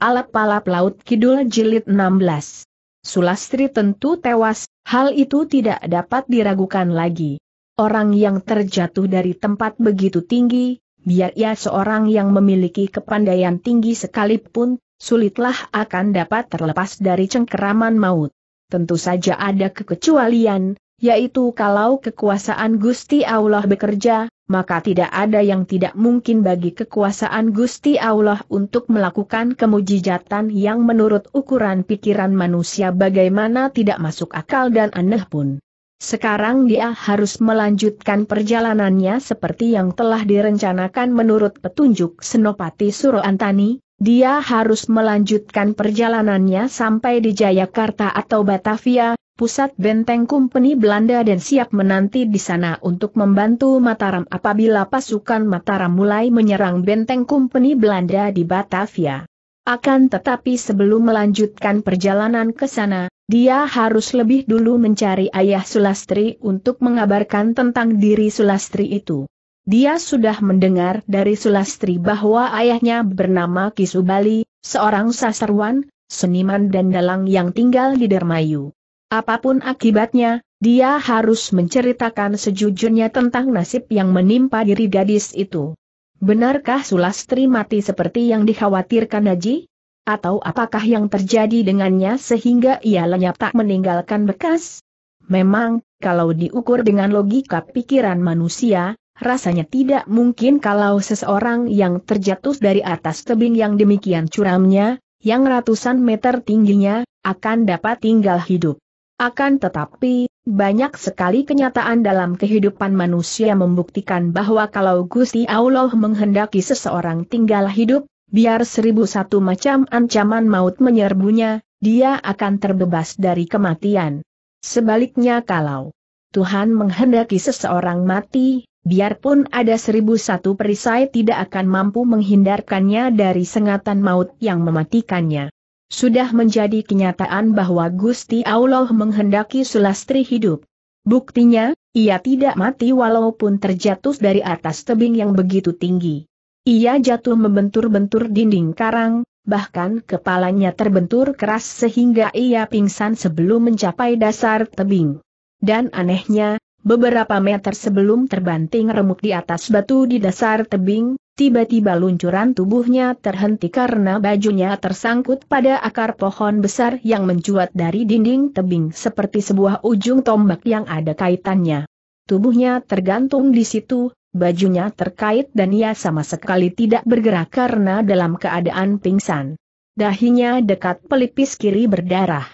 Alap-alap Laut Kidul Jilid 16. Sulastri tentu tewas, hal itu tidak dapat diragukan lagi. Orang yang terjatuh dari tempat begitu tinggi, biar ia seorang yang memiliki kepandaian tinggi sekalipun, sulitlah akan dapat terlepas dari cengkeraman maut. Tentu saja ada kekecualian, yaitu kalau kekuasaan Gusti Allah bekerja, maka tidak ada yang tidak mungkin bagi kekuasaan Gusti Allah untuk melakukan kemujijatan yang menurut ukuran pikiran manusia bagaimana tidak masuk akal dan aneh pun. Sekarang dia harus melanjutkan perjalanannya seperti yang telah direncanakan menurut petunjuk Senopati Suroantani, dia harus melanjutkan perjalanannya sampai di Jayakarta atau Batavia, pusat benteng kumpeni Belanda dan siap menanti di sana untuk membantu Mataram apabila pasukan Mataram mulai menyerang benteng kumpeni Belanda di Batavia. Akan tetapi sebelum melanjutkan perjalanan ke sana, dia harus lebih dulu mencari ayah Sulastri untuk mengabarkan tentang diri Sulastri itu. Dia sudah mendengar dari Sulastri bahwa ayahnya bernama Kisubali, seorang sasarwan, seniman dan dalang yang tinggal di Dermayu. Apapun akibatnya, dia harus menceritakan sejujurnya tentang nasib yang menimpa diri gadis itu. Benarkah Sulastri mati seperti yang dikhawatirkan Haji? Atau apakah yang terjadi dengannya sehingga ia lenyap tak meninggalkan bekas? Memang, kalau diukur dengan logika pikiran manusia, rasanya tidak mungkin kalau seseorang yang terjatuh dari atas tebing yang demikian curamnya, yang ratusan meter tingginya, akan dapat tinggal hidup. Akan tetapi, banyak sekali kenyataan dalam kehidupan manusia membuktikan bahwa kalau Gusti Allah menghendaki seseorang tinggal hidup, biar seribu satu macam ancaman maut menyerbunya, dia akan terbebas dari kematian. Sebaliknya kalau Tuhan menghendaki seseorang mati, biarpun ada seribu satu perisai tidak akan mampu menghindarkannya dari sengatan maut yang mematikannya. Sudah menjadi kenyataan bahwa Gusti Allah menghendaki Sulastri hidup. Buktinya, ia tidak mati walaupun terjatuh dari atas tebing yang begitu tinggi. Ia jatuh membentur-bentur dinding karang, bahkan kepalanya terbentur keras sehingga ia pingsan sebelum mencapai dasar tebing. Dan anehnya, Beberapa meter sebelum terbanting remuk di atas batu di dasar tebing, tiba-tiba luncuran tubuhnya terhenti karena bajunya tersangkut pada akar pohon besar yang mencuat dari dinding tebing seperti sebuah ujung tombak yang ada kaitannya. Tubuhnya tergantung di situ, bajunya terkait dan ia sama sekali tidak bergerak karena dalam keadaan pingsan. Dahinya dekat pelipis kiri berdarah.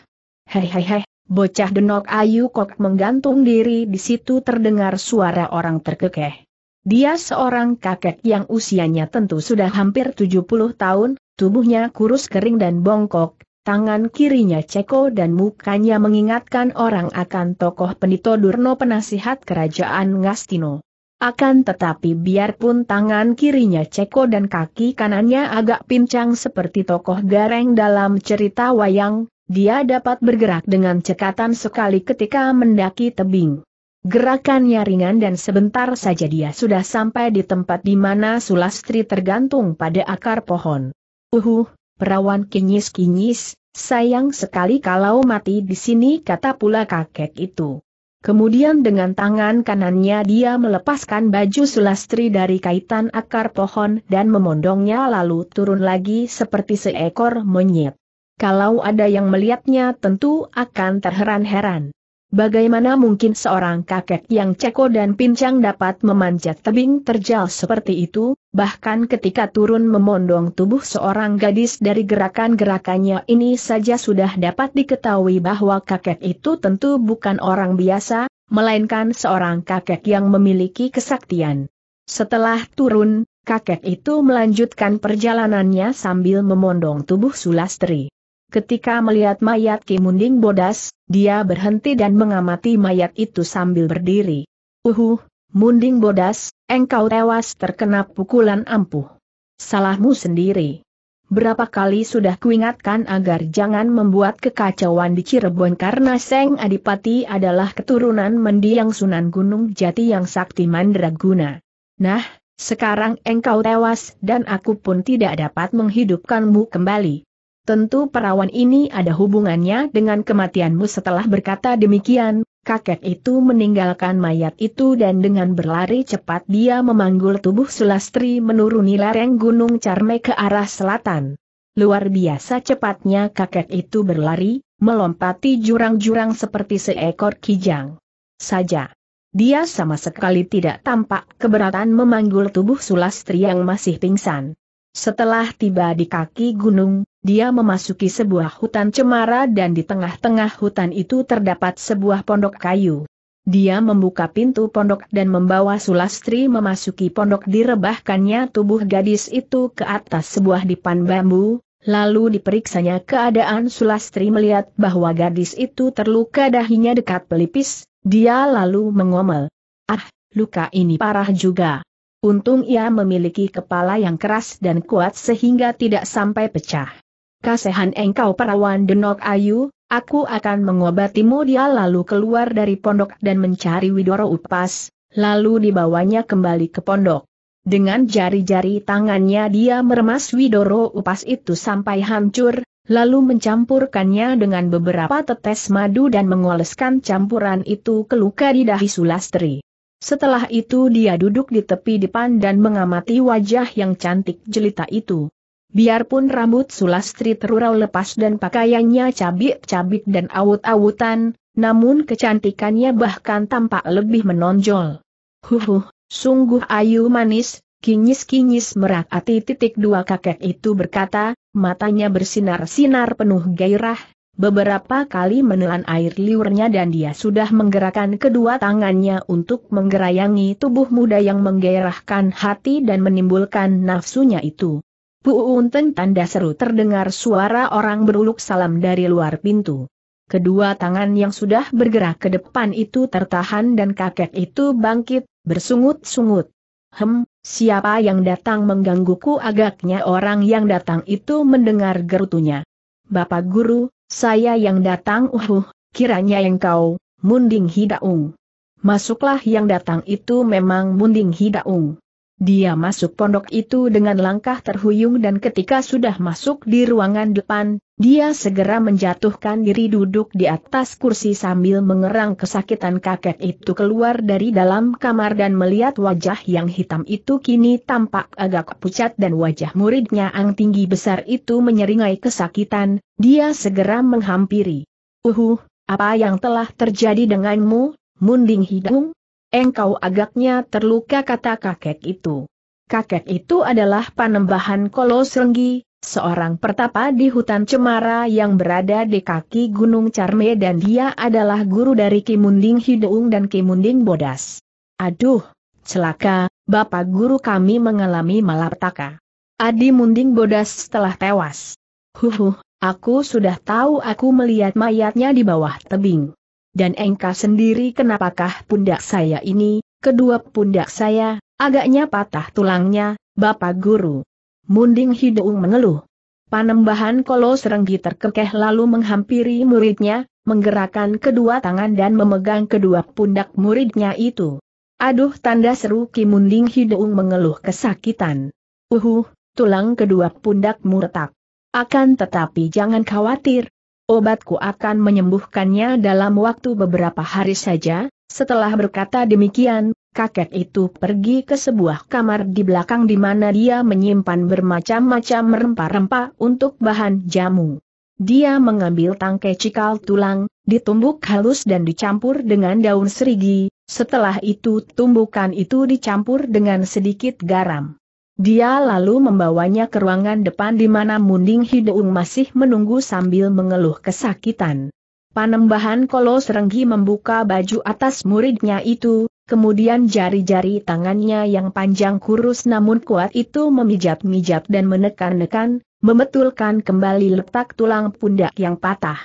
Hehehe, Bocah denok Ayu Kok menggantung diri di situ terdengar suara orang terkekeh. Dia seorang kakek yang usianya tentu sudah hampir 70 tahun, tubuhnya kurus kering dan bongkok, tangan kirinya ceko dan mukanya mengingatkan orang akan tokoh pendito Durno penasihat kerajaan Ngastino. Akan tetapi biarpun tangan kirinya ceko dan kaki kanannya agak pincang seperti tokoh gareng dalam cerita wayang, dia dapat bergerak dengan cekatan sekali ketika mendaki tebing. Gerakannya ringan dan sebentar saja dia sudah sampai di tempat di mana Sulastri tergantung pada akar pohon. Uhuh, perawan kinyis-kinyis, sayang sekali kalau mati di sini kata pula kakek itu. Kemudian dengan tangan kanannya dia melepaskan baju Sulastri dari kaitan akar pohon dan memondongnya lalu turun lagi seperti seekor monyet. Kalau ada yang melihatnya tentu akan terheran-heran. Bagaimana mungkin seorang kakek yang ceko dan pincang dapat memanjat tebing terjal seperti itu, bahkan ketika turun memondong tubuh seorang gadis dari gerakan-gerakannya ini saja sudah dapat diketahui bahwa kakek itu tentu bukan orang biasa, melainkan seorang kakek yang memiliki kesaktian. Setelah turun, kakek itu melanjutkan perjalanannya sambil memondong tubuh Sulastri. Ketika melihat mayat Kimunding bodas, dia berhenti dan mengamati mayat itu sambil berdiri. Uhuh, Munding bodas, engkau tewas terkena pukulan ampuh. Salahmu sendiri. Berapa kali sudah kuingatkan agar jangan membuat kekacauan di Cirebon karena Seng Adipati adalah keturunan mendiang Sunan Gunung Jati yang sakti mandraguna. Nah, sekarang engkau tewas dan aku pun tidak dapat menghidupkanmu kembali. Tentu perawan ini ada hubungannya dengan kematianmu setelah berkata demikian, kakek itu meninggalkan mayat itu dan dengan berlari cepat dia memanggul tubuh Sulastri menuruni lereng Gunung Carme ke arah selatan. Luar biasa cepatnya kakek itu berlari, melompati jurang-jurang seperti seekor kijang. Saja. Dia sama sekali tidak tampak keberatan memanggul tubuh Sulastri yang masih pingsan. Setelah tiba di kaki gunung, dia memasuki sebuah hutan cemara dan di tengah-tengah hutan itu terdapat sebuah pondok kayu. Dia membuka pintu pondok dan membawa Sulastri memasuki pondok direbahkannya tubuh gadis itu ke atas sebuah dipan bambu, lalu diperiksanya keadaan Sulastri melihat bahwa gadis itu terluka dahinya dekat pelipis, dia lalu mengomel. Ah, luka ini parah juga. Untung ia memiliki kepala yang keras dan kuat sehingga tidak sampai pecah. Kasehan engkau perawan denok ayu, aku akan mengobatimu dia lalu keluar dari pondok dan mencari Widoro Upas, lalu dibawanya kembali ke pondok. Dengan jari-jari tangannya dia meremas Widoro Upas itu sampai hancur, lalu mencampurkannya dengan beberapa tetes madu dan mengoleskan campuran itu ke luka di dahi Sulastri. Setelah itu dia duduk di tepi depan dan mengamati wajah yang cantik jelita itu. Biarpun rambut Sulastri terurau lepas dan pakaiannya cabik-cabik dan awut-awutan, namun kecantikannya bahkan tampak lebih menonjol. Huhuh, sungguh ayu manis, kinyis-kinyis merakati titik dua kakek itu berkata, matanya bersinar-sinar penuh gairah, Beberapa kali menelan air liurnya dan dia sudah menggerakkan kedua tangannya untuk menggerayangi tubuh muda yang menggairahkan hati dan menimbulkan nafsunya itu. Bu Unten tanda seru terdengar suara orang beruluk salam dari luar pintu. Kedua tangan yang sudah bergerak ke depan itu tertahan dan kakek itu bangkit, bersungut-sungut. Hem, siapa yang datang menggangguku agaknya orang yang datang itu mendengar gerutunya. Bapak guru, saya yang datang uhuh, kiranya yang kau, Munding Hidaung. Masuklah yang datang itu memang Munding Hidaung. Dia masuk pondok itu dengan langkah terhuyung dan ketika sudah masuk di ruangan depan, dia segera menjatuhkan diri duduk di atas kursi sambil mengerang kesakitan kakek itu keluar dari dalam kamar dan melihat wajah yang hitam itu kini tampak agak pucat dan wajah muridnya ang tinggi besar itu menyeringai kesakitan, dia segera menghampiri. Uhuh, apa yang telah terjadi denganmu, munding hidung? Engkau agaknya terluka kata kakek itu. Kakek itu adalah panembahan kolosrenggi, seorang pertapa di hutan Cemara yang berada di kaki Gunung Carme dan dia adalah guru dari Kimunding Hideung dan Kimunding Bodas. Aduh, celaka, Bapak guru kami mengalami malapetaka. Adi Munding Bodas telah tewas. Huhuh, aku sudah tahu aku melihat mayatnya di bawah tebing. Dan engkau sendiri kenapakah pundak saya ini, kedua pundak saya, agaknya patah tulangnya, Bapak Guru. Munding Hidung mengeluh. Panembahan Kolo Serenggi terkekeh lalu menghampiri muridnya, menggerakkan kedua tangan dan memegang kedua pundak muridnya itu. Aduh tanda seru Ki Munding Hidung mengeluh kesakitan. Uhuh, tulang kedua pundak retak. Akan tetapi jangan khawatir. Obatku akan menyembuhkannya dalam waktu beberapa hari saja, setelah berkata demikian, kakek itu pergi ke sebuah kamar di belakang di mana dia menyimpan bermacam-macam rempah-rempah untuk bahan jamu. Dia mengambil tangkai cikal tulang, ditumbuk halus dan dicampur dengan daun serigi, setelah itu tumbukan itu dicampur dengan sedikit garam. Dia lalu membawanya ke ruangan depan di mana Munding Hideung masih menunggu sambil mengeluh kesakitan. Panembahan Kolos Renggi membuka baju atas muridnya itu, Kemudian jari-jari tangannya yang panjang kurus namun kuat itu memijat-mijat dan menekan-nekan, memetulkan kembali letak tulang pundak yang patah.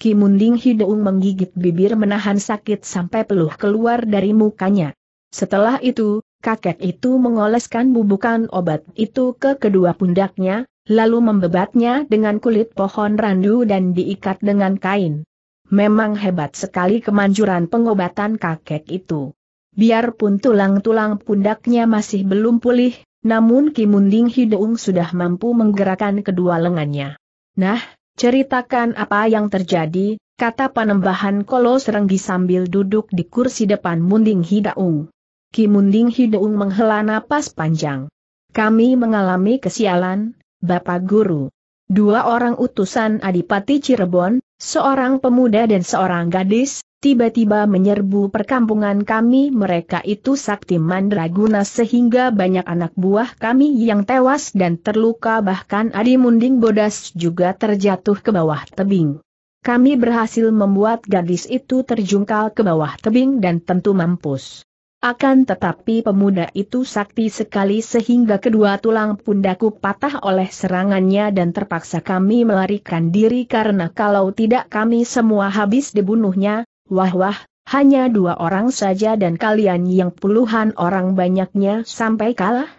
Kimunding Hideung menggigit bibir menahan sakit sampai peluh keluar dari mukanya. Setelah itu, kakek itu mengoleskan bubukan obat itu ke kedua pundaknya, lalu membebatnya dengan kulit pohon randu dan diikat dengan kain. Memang hebat sekali kemanjuran pengobatan kakek itu. Biarpun tulang-tulang pundaknya masih belum pulih, namun Kimunding Hideung sudah mampu menggerakkan kedua lengannya. Nah, ceritakan apa yang terjadi, kata panembahan kolos renggi sambil duduk di kursi depan Munding Hideung. Kimunding Hideung menghela napas panjang. Kami mengalami kesialan, Bapak Guru. Dua orang utusan Adipati Cirebon, seorang pemuda dan seorang gadis, tiba-tiba menyerbu perkampungan kami mereka itu sakti mandraguna sehingga banyak anak buah kami yang tewas dan terluka bahkan Adi Munding Bodas juga terjatuh ke bawah tebing. Kami berhasil membuat gadis itu terjungkal ke bawah tebing dan tentu mampus. Akan tetapi pemuda itu sakti sekali sehingga kedua tulang pundaku patah oleh serangannya dan terpaksa kami melarikan diri karena kalau tidak kami semua habis dibunuhnya, Wah wah, hanya dua orang saja dan kalian yang puluhan orang banyaknya sampai kalah?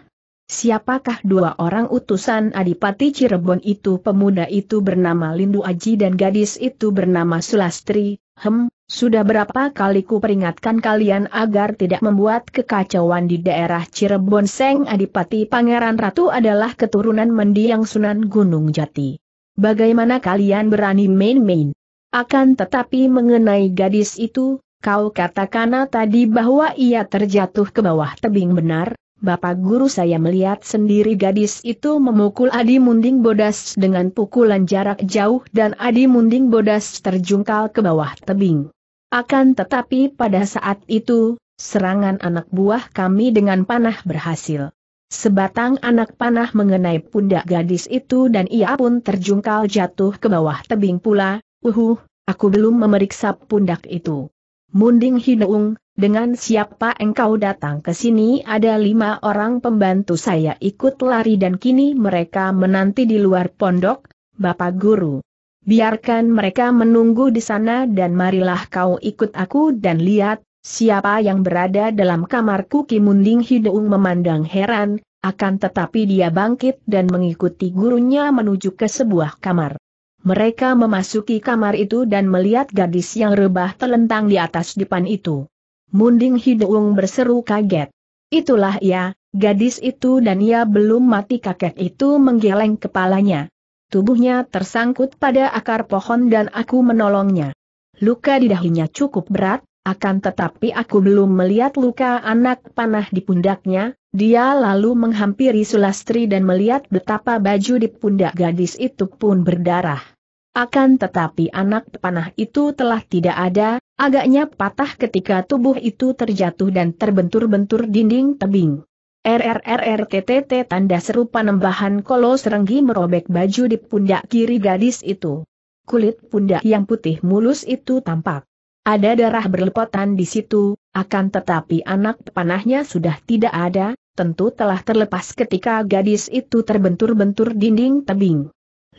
Siapakah dua orang utusan Adipati Cirebon itu pemuda itu bernama Lindu Aji dan gadis itu bernama Sulastri, hem, sudah berapa kali ku peringatkan kalian agar tidak membuat kekacauan di daerah Cirebon Seng Adipati Pangeran Ratu adalah keturunan mendiang Sunan Gunung Jati. Bagaimana kalian berani main-main? Akan tetapi mengenai gadis itu, kau katakan tadi bahwa ia terjatuh ke bawah tebing benar, Bapak guru saya melihat sendiri gadis itu memukul Adi Munding Bodas dengan pukulan jarak jauh dan Adi Munding Bodas terjungkal ke bawah tebing. Akan tetapi pada saat itu, serangan anak buah kami dengan panah berhasil. Sebatang anak panah mengenai pundak gadis itu dan ia pun terjungkal jatuh ke bawah tebing pula, Uhu, aku belum memeriksa pundak itu. Munding Hinoong, dengan siapa engkau datang ke sini ada lima orang pembantu saya ikut lari dan kini mereka menanti di luar pondok, Bapak Guru. Biarkan mereka menunggu di sana dan marilah kau ikut aku dan lihat, Siapa yang berada dalam kamarku Ki Munding Hidung memandang heran, akan tetapi dia bangkit dan mengikuti gurunya menuju ke sebuah kamar. Mereka memasuki kamar itu dan melihat gadis yang rebah telentang di atas depan itu. Munding Hidung berseru kaget. Itulah ia, gadis itu dan ia belum mati kakek itu menggeleng kepalanya. Tubuhnya tersangkut pada akar pohon dan aku menolongnya. Luka di dahinya cukup berat, akan tetapi aku belum melihat luka anak panah di pundaknya, dia lalu menghampiri Sulastri dan melihat betapa baju di pundak gadis itu pun berdarah. Akan tetapi anak panah itu telah tidak ada, agaknya patah ketika tubuh itu terjatuh dan terbentur-bentur dinding tebing. RRRRTTT tanda serupa nembahan kolos serenggi merobek baju di pundak kiri gadis itu. Kulit pundak yang putih mulus itu tampak. Ada darah berlepotan di situ, akan tetapi anak panahnya sudah tidak ada, tentu telah terlepas ketika gadis itu terbentur-bentur dinding tebing.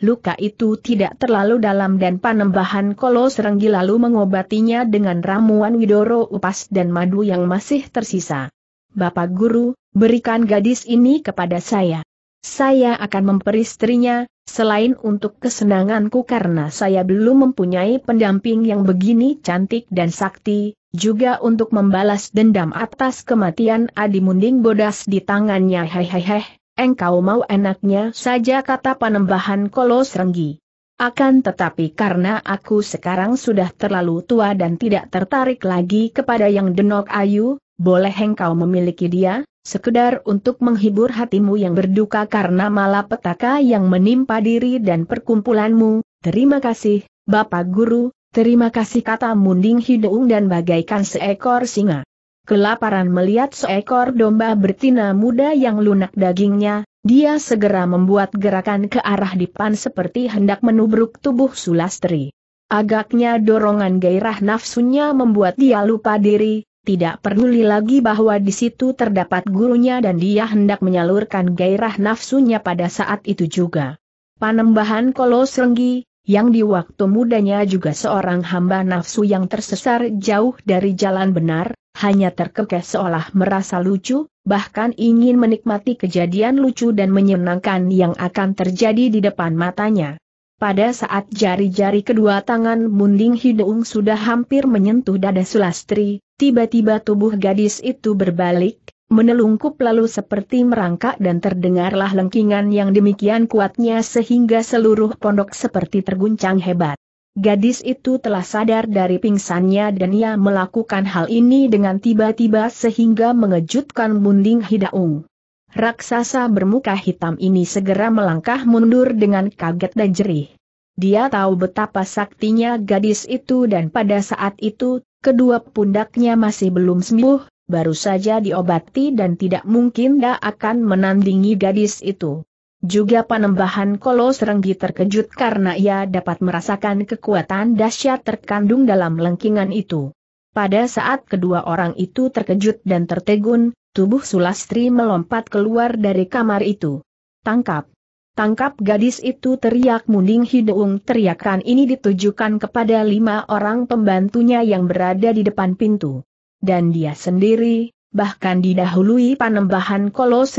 Luka itu tidak terlalu dalam dan panembahan Kolo Serenggi lalu mengobatinya dengan ramuan Widoro Upas dan madu yang masih tersisa. Bapak Guru, berikan gadis ini kepada saya. Saya akan memperistrinya, selain untuk kesenanganku karena saya belum mempunyai pendamping yang begini cantik dan sakti, juga untuk membalas dendam atas kematian Adi Munding bodas di tangannya hehehe, engkau mau enaknya saja kata panembahan kolos renggi. Akan tetapi karena aku sekarang sudah terlalu tua dan tidak tertarik lagi kepada yang denok ayu, boleh engkau memiliki dia, sekedar untuk menghibur hatimu yang berduka karena malapetaka yang menimpa diri dan perkumpulanmu, terima kasih, Bapak Guru, Terima kasih kata Munding Hidung dan bagaikan seekor singa. Kelaparan melihat seekor domba bertina muda yang lunak dagingnya, dia segera membuat gerakan ke arah depan seperti hendak menubruk tubuh Sulastri. Agaknya dorongan gairah nafsunya membuat dia lupa diri, tidak peduli lagi bahwa di situ terdapat gurunya dan dia hendak menyalurkan gairah nafsunya pada saat itu juga. Panembahan kolos renggi, yang di waktu mudanya juga seorang hamba nafsu yang tersesar jauh dari jalan benar, hanya terkekeh seolah merasa lucu, bahkan ingin menikmati kejadian lucu dan menyenangkan yang akan terjadi di depan matanya. Pada saat jari-jari kedua tangan Munding Hideung sudah hampir menyentuh dada Sulastri, tiba-tiba tubuh gadis itu berbalik, menelungkup lalu seperti merangkak dan terdengarlah lengkingan yang demikian kuatnya sehingga seluruh pondok seperti terguncang hebat. Gadis itu telah sadar dari pingsannya dan ia melakukan hal ini dengan tiba-tiba sehingga mengejutkan Munding Hidaung. Raksasa bermuka hitam ini segera melangkah mundur dengan kaget dan jerih. Dia tahu betapa saktinya gadis itu dan pada saat itu, kedua pundaknya masih belum sembuh, baru saja diobati dan tidak mungkin dia akan menandingi gadis itu. Juga panembahan kolos renggi terkejut karena ia dapat merasakan kekuatan dahsyat terkandung dalam lengkingan itu. Pada saat kedua orang itu terkejut dan tertegun, tubuh Sulastri melompat keluar dari kamar itu. Tangkap! Tangkap gadis itu teriak Munding hidung. teriakan ini ditujukan kepada lima orang pembantunya yang berada di depan pintu dan dia sendiri, bahkan didahului panembahan Kolos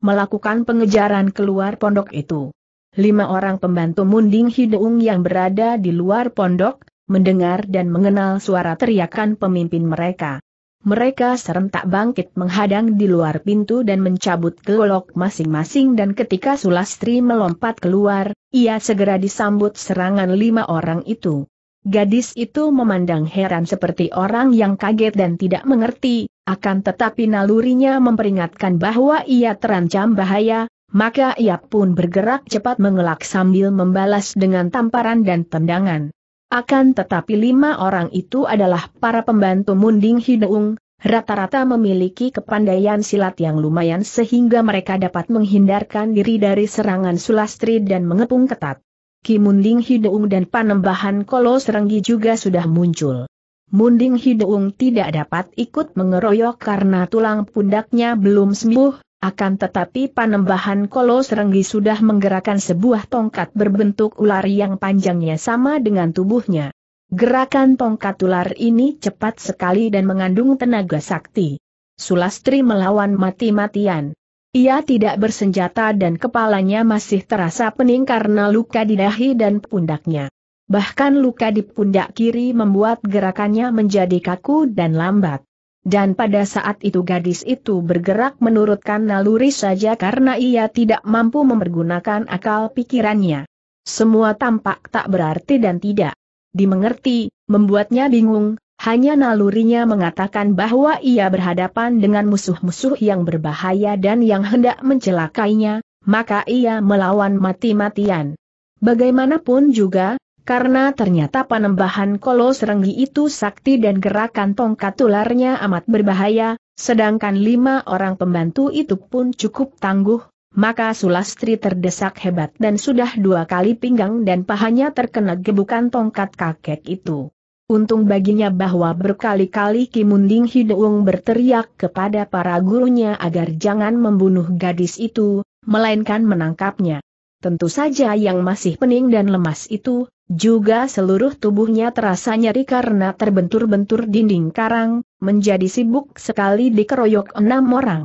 melakukan pengejaran keluar pondok itu. Lima orang pembantu Munding Hideung yang berada di luar pondok, mendengar dan mengenal suara teriakan pemimpin mereka. Mereka serentak bangkit menghadang di luar pintu dan mencabut golok masing-masing dan ketika Sulastri melompat keluar, ia segera disambut serangan lima orang itu. Gadis itu memandang heran seperti orang yang kaget dan tidak mengerti, akan tetapi nalurinya memperingatkan bahwa ia terancam bahaya, maka ia pun bergerak cepat mengelak sambil membalas dengan tamparan dan tendangan. Akan tetapi lima orang itu adalah para pembantu Munding Hideung, rata-rata memiliki kepandaian silat yang lumayan sehingga mereka dapat menghindarkan diri dari serangan Sulastri dan mengepung ketat. Kimunding Hideung dan panembahan Kolo Serenggi juga sudah muncul. Munding Hideung tidak dapat ikut mengeroyok karena tulang pundaknya belum sembuh, akan tetapi panembahan Kolo Serenggi sudah menggerakkan sebuah tongkat berbentuk ular yang panjangnya sama dengan tubuhnya. Gerakan tongkat ular ini cepat sekali dan mengandung tenaga sakti. Sulastri melawan mati-matian. Ia tidak bersenjata dan kepalanya masih terasa pening karena luka di dahi dan pundaknya. Bahkan luka di pundak kiri membuat gerakannya menjadi kaku dan lambat. Dan pada saat itu gadis itu bergerak menurutkan naluri saja karena ia tidak mampu mempergunakan akal pikirannya. Semua tampak tak berarti dan tidak dimengerti, membuatnya bingung, hanya nalurinya mengatakan bahwa ia berhadapan dengan musuh-musuh yang berbahaya dan yang hendak mencelakainya, maka ia melawan mati-matian. Bagaimanapun juga, karena ternyata panembahan kolos renggi itu sakti dan gerakan tongkat tularnya amat berbahaya, sedangkan lima orang pembantu itu pun cukup tangguh, maka Sulastri terdesak hebat dan sudah dua kali pinggang dan pahanya terkena gebukan tongkat kakek itu. Untung baginya bahwa berkali-kali Kimunding Hideung berteriak kepada para gurunya agar jangan membunuh gadis itu, melainkan menangkapnya. Tentu saja yang masih pening dan lemas itu, juga seluruh tubuhnya terasa nyeri karena terbentur-bentur dinding karang, menjadi sibuk sekali dikeroyok enam orang.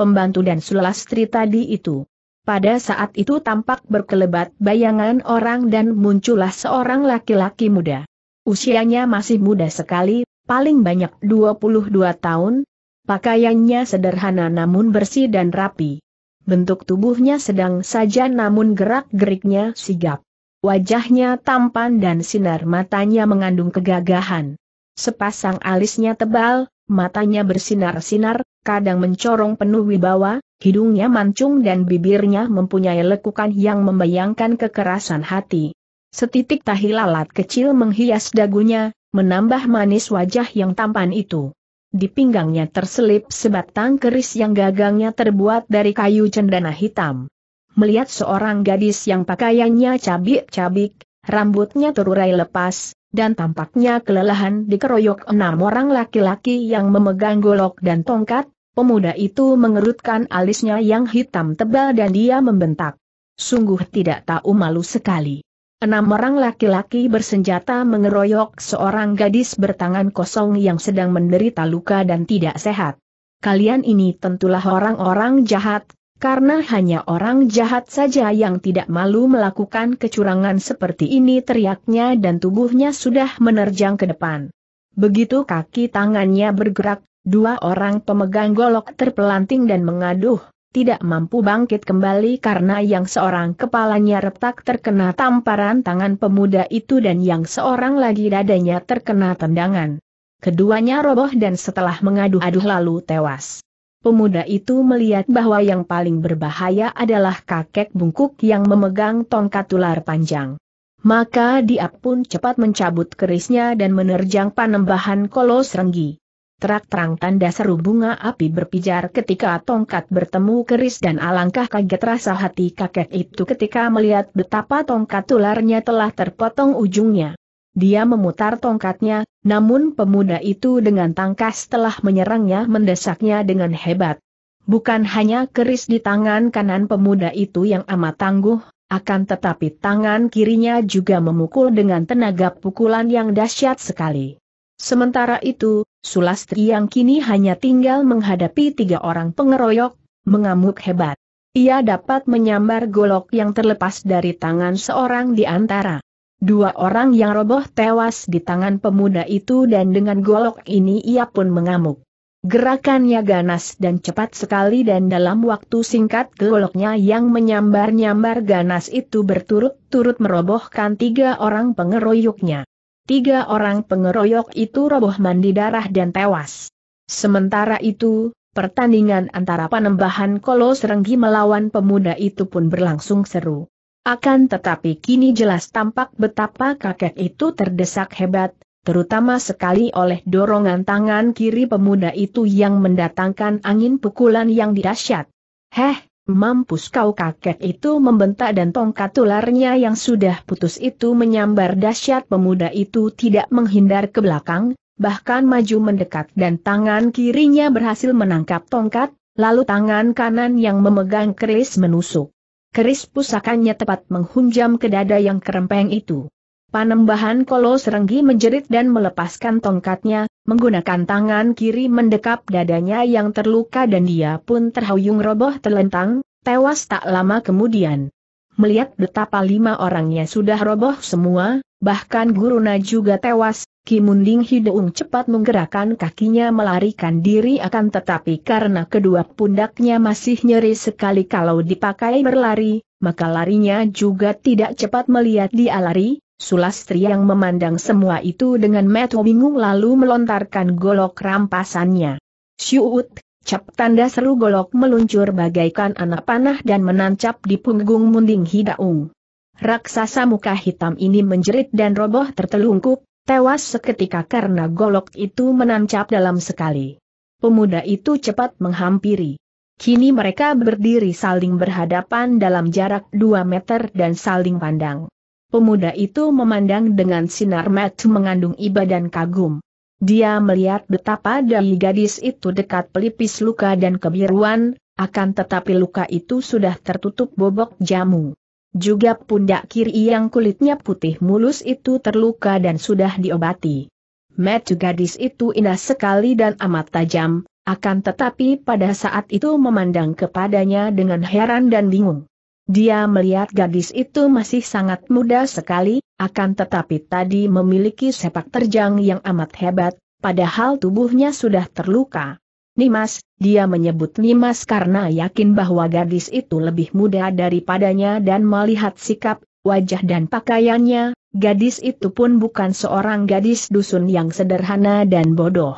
Pembantu dan sulastri tadi itu. Pada saat itu tampak berkelebat bayangan orang dan muncullah seorang laki-laki muda. Usianya masih muda sekali, paling banyak 22 tahun, pakaiannya sederhana namun bersih dan rapi. Bentuk tubuhnya sedang saja namun gerak-geriknya sigap. Wajahnya tampan dan sinar matanya mengandung kegagahan. Sepasang alisnya tebal, matanya bersinar-sinar, kadang mencorong penuh wibawa, hidungnya mancung dan bibirnya mempunyai lekukan yang membayangkan kekerasan hati. Setitik tahi lalat kecil menghias dagunya, menambah manis wajah yang tampan itu. Di pinggangnya terselip sebatang keris yang gagangnya terbuat dari kayu cendana hitam. Melihat seorang gadis yang pakaiannya cabik-cabik, rambutnya terurai lepas, dan tampaknya kelelahan dikeroyok enam orang laki-laki yang memegang golok dan tongkat, pemuda itu mengerutkan alisnya yang hitam tebal dan dia membentak. Sungguh tidak tahu malu sekali enam orang laki-laki bersenjata mengeroyok seorang gadis bertangan kosong yang sedang menderita luka dan tidak sehat. Kalian ini tentulah orang-orang jahat, karena hanya orang jahat saja yang tidak malu melakukan kecurangan seperti ini teriaknya dan tubuhnya sudah menerjang ke depan. Begitu kaki tangannya bergerak, dua orang pemegang golok terpelanting dan mengaduh tidak mampu bangkit kembali karena yang seorang kepalanya retak terkena tamparan tangan pemuda itu dan yang seorang lagi dadanya terkena tendangan. Keduanya roboh dan setelah mengadu-aduh lalu tewas. Pemuda itu melihat bahwa yang paling berbahaya adalah kakek bungkuk yang memegang tongkat ular panjang. Maka dia pun cepat mencabut kerisnya dan menerjang panembahan kolos renggi. Terak-terang tanda seru bunga api berpijar ketika tongkat bertemu keris dan alangkah kaget rasa hati kakek itu ketika melihat betapa tongkat tularnya telah terpotong ujungnya. Dia memutar tongkatnya, namun pemuda itu dengan tangkas telah menyerangnya mendesaknya dengan hebat. Bukan hanya keris di tangan kanan pemuda itu yang amat tangguh, akan tetapi tangan kirinya juga memukul dengan tenaga pukulan yang dahsyat sekali. Sementara itu, Sulastri yang kini hanya tinggal menghadapi tiga orang pengeroyok, mengamuk hebat. Ia dapat menyambar golok yang terlepas dari tangan seorang di antara. Dua orang yang roboh tewas di tangan pemuda itu dan dengan golok ini ia pun mengamuk. Gerakannya ganas dan cepat sekali dan dalam waktu singkat goloknya yang menyambar-nyambar ganas itu berturut-turut merobohkan tiga orang pengeroyoknya. Tiga orang pengeroyok itu roboh mandi darah dan tewas. Sementara itu, pertandingan antara penembahan kolos renggi melawan pemuda itu pun berlangsung seru. Akan tetapi kini jelas tampak betapa kakek itu terdesak hebat, terutama sekali oleh dorongan tangan kiri pemuda itu yang mendatangkan angin pukulan yang dahsyat. Heh, Mampus kau kakek itu membentak dan tongkat tularnya yang sudah putus itu menyambar dahsyat pemuda itu tidak menghindar ke belakang, bahkan maju mendekat dan tangan kirinya berhasil menangkap tongkat, lalu tangan kanan yang memegang keris menusuk. Keris pusakanya tepat menghunjam ke dada yang kerempeng itu. Panembahan kolos renggi menjerit dan melepaskan tongkatnya, Menggunakan tangan kiri mendekap dadanya yang terluka dan dia pun terhuyung roboh telentang, tewas tak lama kemudian. Melihat betapa lima orangnya sudah roboh semua, bahkan Guruna juga tewas, Kimunding Hideung cepat menggerakkan kakinya melarikan diri akan tetapi karena kedua pundaknya masih nyeri sekali kalau dipakai berlari, maka larinya juga tidak cepat melihat dia lari, Sulastri yang memandang semua itu dengan metu bingung lalu melontarkan golok rampasannya. Syuut, cap tanda seru golok meluncur bagaikan anak panah dan menancap di punggung munding hidaung. Raksasa muka hitam ini menjerit dan roboh tertelungkup, tewas seketika karena golok itu menancap dalam sekali. Pemuda itu cepat menghampiri. Kini mereka berdiri saling berhadapan dalam jarak 2 meter dan saling pandang. Pemuda itu memandang dengan sinar mata mengandung iba dan kagum. Dia melihat betapa dari gadis itu dekat pelipis luka dan kebiruan, akan tetapi luka itu sudah tertutup bobok jamu. Juga pundak kiri yang kulitnya putih mulus itu terluka dan sudah diobati. Mata gadis itu indah sekali dan amat tajam, akan tetapi pada saat itu memandang kepadanya dengan heran dan bingung. Dia melihat gadis itu masih sangat muda sekali, akan tetapi tadi memiliki sepak terjang yang amat hebat, padahal tubuhnya sudah terluka. Nimas, dia menyebut Nimas karena yakin bahwa gadis itu lebih muda daripadanya dan melihat sikap, wajah dan pakaiannya, gadis itu pun bukan seorang gadis dusun yang sederhana dan bodoh.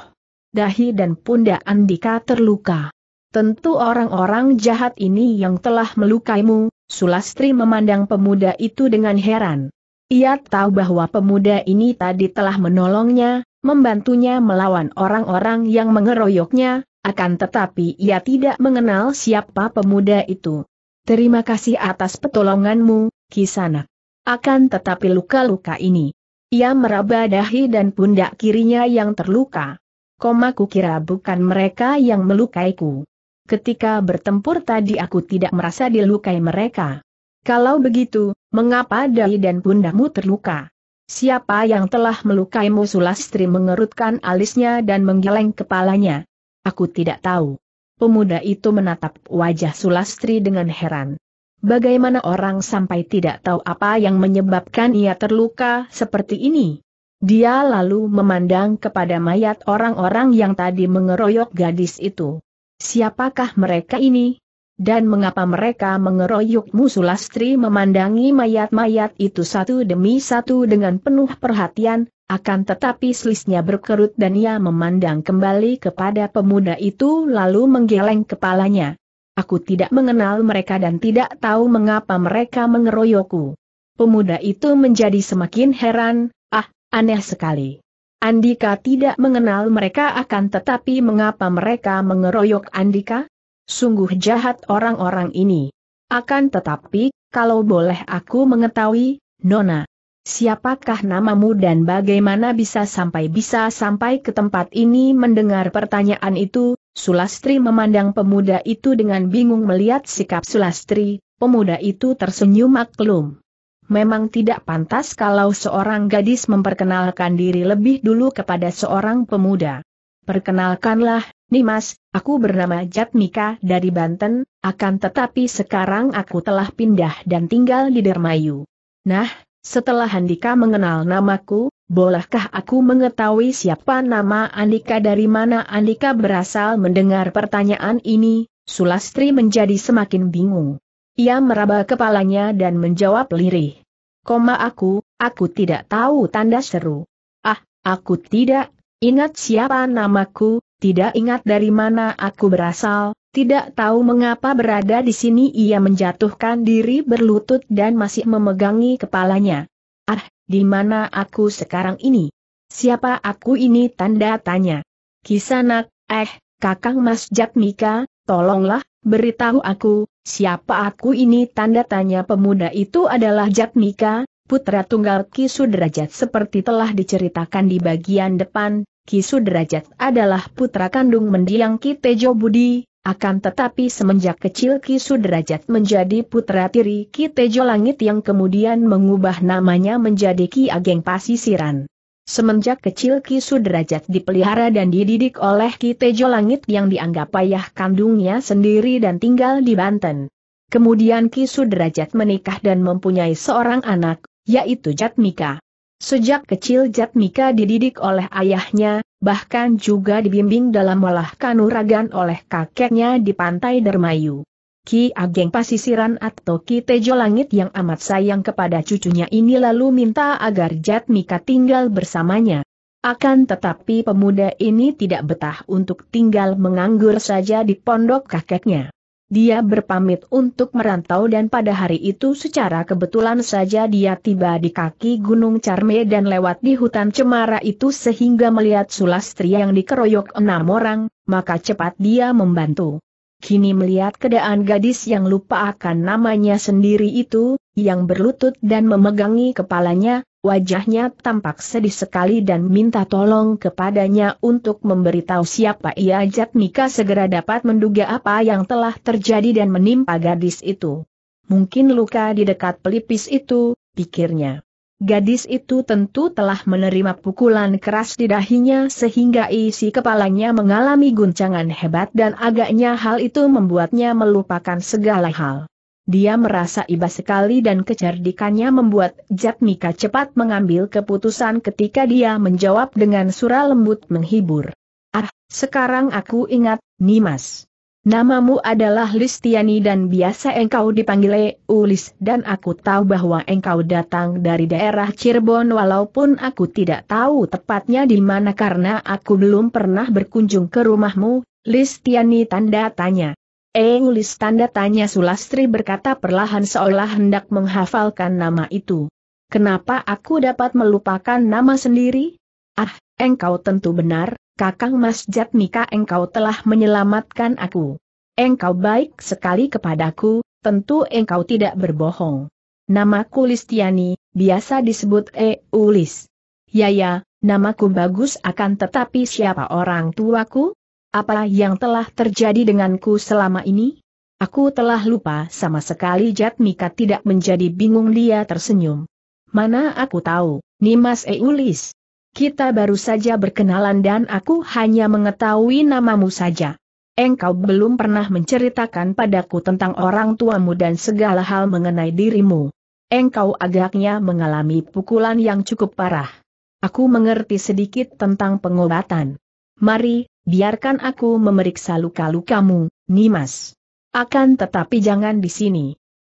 Dahi dan pundak Andika terluka. Tentu orang-orang jahat ini yang telah melukaimu, Sulastri memandang pemuda itu dengan heran. Ia tahu bahwa pemuda ini tadi telah menolongnya, membantunya melawan orang-orang yang mengeroyoknya, akan tetapi ia tidak mengenal siapa pemuda itu. Terima kasih atas pertolonganmu, Kisanak. Akan tetapi luka-luka ini. Ia meraba dahi dan pundak kirinya yang terluka. Komaku kira bukan mereka yang melukaiku ketika bertempur tadi aku tidak merasa dilukai mereka. Kalau begitu, mengapa dai dan pundamu terluka? Siapa yang telah melukaimu Sulastri mengerutkan alisnya dan menggeleng kepalanya? Aku tidak tahu. Pemuda itu menatap wajah Sulastri dengan heran. Bagaimana orang sampai tidak tahu apa yang menyebabkan ia terluka seperti ini? Dia lalu memandang kepada mayat orang-orang yang tadi mengeroyok gadis itu. Siapakah mereka ini? Dan mengapa mereka musuh lastri memandangi mayat-mayat itu satu demi satu dengan penuh perhatian, akan tetapi selisnya berkerut dan ia memandang kembali kepada pemuda itu lalu menggeleng kepalanya. Aku tidak mengenal mereka dan tidak tahu mengapa mereka mengeroyokku. Pemuda itu menjadi semakin heran, ah, aneh sekali. Andika tidak mengenal mereka akan tetapi mengapa mereka mengeroyok Andika? Sungguh jahat orang-orang ini. Akan tetapi, kalau boleh aku mengetahui, Nona, siapakah namamu dan bagaimana bisa sampai bisa sampai ke tempat ini mendengar pertanyaan itu, Sulastri memandang pemuda itu dengan bingung melihat sikap Sulastri, pemuda itu tersenyum maklum memang tidak pantas kalau seorang gadis memperkenalkan diri lebih dulu kepada seorang pemuda. Perkenalkanlah, Nimas, aku bernama Jatmika dari Banten, akan tetapi sekarang aku telah pindah dan tinggal di Dermayu. Nah, setelah Andika mengenal namaku, bolehkah aku mengetahui siapa nama Andika dari mana Andika berasal mendengar pertanyaan ini, Sulastri menjadi semakin bingung. Ia meraba kepalanya dan menjawab lirih. Koma aku, aku tidak tahu tanda seru. Ah, aku tidak ingat siapa namaku, tidak ingat dari mana aku berasal, tidak tahu mengapa berada di sini ia menjatuhkan diri berlutut dan masih memegangi kepalanya. Ah, di mana aku sekarang ini? Siapa aku ini tanda tanya. Kisanak, eh, kakang Mas Jakmika? Tolonglah, beritahu aku, siapa aku ini tanda tanya pemuda itu adalah Jatmika, putra tunggal Kisudrajat seperti telah diceritakan di bagian depan, Kisudrajat adalah putra kandung mendiang Kitejo Budi, akan tetapi semenjak kecil Kisudrajat menjadi putra tiri Kitejo Langit yang kemudian mengubah namanya menjadi Ki Ageng Pasisiran. Semenjak kecil Ki Sudrajat dipelihara dan dididik oleh Ki Tejo Langit yang dianggap ayah kandungnya sendiri dan tinggal di Banten. Kemudian Ki Sudrajat menikah dan mempunyai seorang anak, yaitu Jatmika. Sejak kecil Jatmika dididik oleh ayahnya, bahkan juga dibimbing dalam olah kanuragan oleh kakeknya di Pantai Dermayu. Ki Ageng Pasisiran atau Ki Tejo Langit yang amat sayang kepada cucunya ini lalu minta agar Jatmika tinggal bersamanya. Akan tetapi pemuda ini tidak betah untuk tinggal menganggur saja di pondok kakeknya. Dia berpamit untuk merantau dan pada hari itu secara kebetulan saja dia tiba di kaki Gunung Carme dan lewat di hutan cemara itu sehingga melihat Sulastri yang dikeroyok enam orang, maka cepat dia membantu kini melihat keadaan gadis yang lupa akan namanya sendiri itu, yang berlutut dan memegangi kepalanya, wajahnya tampak sedih sekali dan minta tolong kepadanya untuk memberitahu siapa ia Jatmika segera dapat menduga apa yang telah terjadi dan menimpa gadis itu. Mungkin luka di dekat pelipis itu, pikirnya. Gadis itu tentu telah menerima pukulan keras di dahinya sehingga isi kepalanya mengalami guncangan hebat dan agaknya hal itu membuatnya melupakan segala hal. Dia merasa iba sekali dan kecerdikannya membuat Jatmika cepat mengambil keputusan ketika dia menjawab dengan sura lembut menghibur. Ah, sekarang aku ingat, Nimas. Namamu adalah Listiani dan biasa engkau dipanggil Ulis dan aku tahu bahwa engkau datang dari daerah Cirebon walaupun aku tidak tahu tepatnya di mana karena aku belum pernah berkunjung ke rumahmu, Listiani tanda tanya. Eh Ulis tanda tanya Sulastri berkata perlahan seolah hendak menghafalkan nama itu. Kenapa aku dapat melupakan nama sendiri? Ah, Engkau tentu benar, Kakang Mas Jatmika engkau telah menyelamatkan aku. Engkau baik sekali kepadaku, tentu engkau tidak berbohong. Namaku Listiani, biasa disebut Eulis. Ya, ya, namaku bagus akan tetapi siapa orang tuaku? Apa yang telah terjadi denganku selama ini? Aku telah lupa sama sekali Jatmika tidak menjadi bingung dia tersenyum. Mana aku tahu, Nimas Eulis, kita baru saja berkenalan dan aku hanya mengetahui namamu saja. Engkau belum pernah menceritakan padaku tentang orang tuamu dan segala hal mengenai dirimu. Engkau agaknya mengalami pukulan yang cukup parah. Aku mengerti sedikit tentang pengobatan. Mari, biarkan aku memeriksa luka-lukamu, Nimas. Akan tetapi jangan di sini.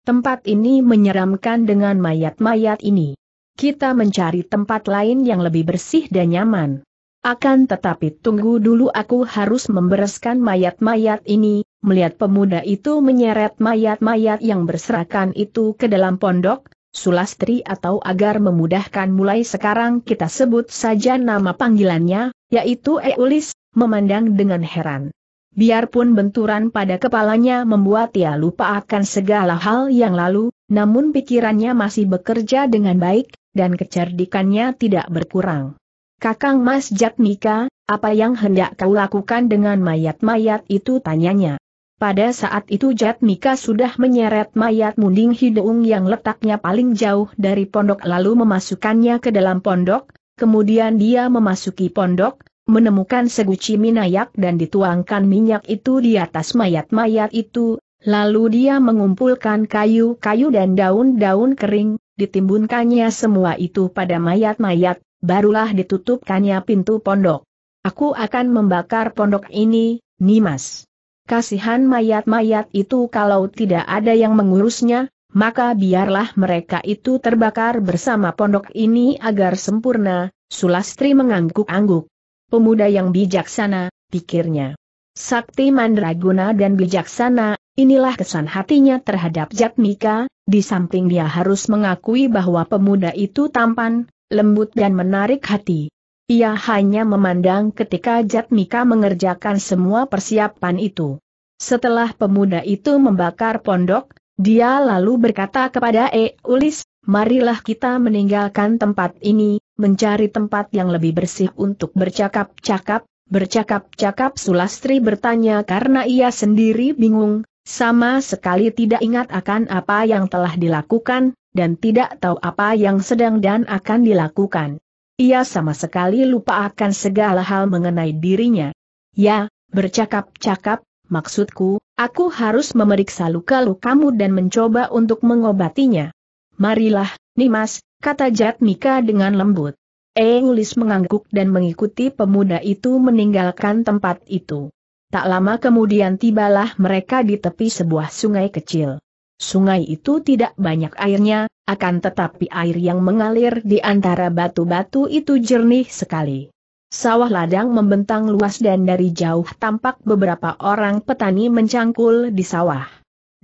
Tempat ini menyeramkan dengan mayat-mayat ini kita mencari tempat lain yang lebih bersih dan nyaman. Akan tetapi tunggu dulu aku harus membereskan mayat-mayat ini, melihat pemuda itu menyeret mayat-mayat yang berserakan itu ke dalam pondok, Sulastri atau agar memudahkan mulai sekarang kita sebut saja nama panggilannya, yaitu Eulis, memandang dengan heran. Biarpun benturan pada kepalanya membuat ia lupa akan segala hal yang lalu, namun pikirannya masih bekerja dengan baik, dan kecerdikannya tidak berkurang. Kakang Mas Jatmika, apa yang hendak kau lakukan dengan mayat-mayat itu tanyanya. Pada saat itu Jatmika sudah menyeret mayat munding hidung yang letaknya paling jauh dari pondok lalu memasukkannya ke dalam pondok, kemudian dia memasuki pondok, menemukan seguci minayak dan dituangkan minyak itu di atas mayat-mayat itu, lalu dia mengumpulkan kayu-kayu dan daun-daun kering, ditimbunkannya semua itu pada mayat-mayat, barulah ditutupkannya pintu pondok. Aku akan membakar pondok ini, Nimas. Kasihan mayat-mayat itu kalau tidak ada yang mengurusnya, maka biarlah mereka itu terbakar bersama pondok ini agar sempurna, Sulastri mengangguk-angguk. Pemuda yang bijaksana, pikirnya. Sakti mandraguna dan bijaksana, Inilah kesan hatinya terhadap Jatmika, di samping dia harus mengakui bahwa pemuda itu tampan, lembut dan menarik hati. Ia hanya memandang ketika Jatmika mengerjakan semua persiapan itu. Setelah pemuda itu membakar pondok, dia lalu berkata kepada E. Ulis, marilah kita meninggalkan tempat ini, mencari tempat yang lebih bersih untuk bercakap-cakap, Bercakap-cakap Sulastri bertanya karena ia sendiri bingung, sama sekali tidak ingat akan apa yang telah dilakukan, dan tidak tahu apa yang sedang dan akan dilakukan. Ia sama sekali lupa akan segala hal mengenai dirinya. Ya, bercakap-cakap, maksudku, aku harus memeriksa luka kamu dan mencoba untuk mengobatinya. Marilah, Nimas, kata Jatmika dengan lembut. Eulis mengangguk dan mengikuti pemuda itu meninggalkan tempat itu. Tak lama kemudian tibalah mereka di tepi sebuah sungai kecil. Sungai itu tidak banyak airnya, akan tetapi air yang mengalir di antara batu-batu itu jernih sekali. Sawah ladang membentang luas dan dari jauh tampak beberapa orang petani mencangkul di sawah.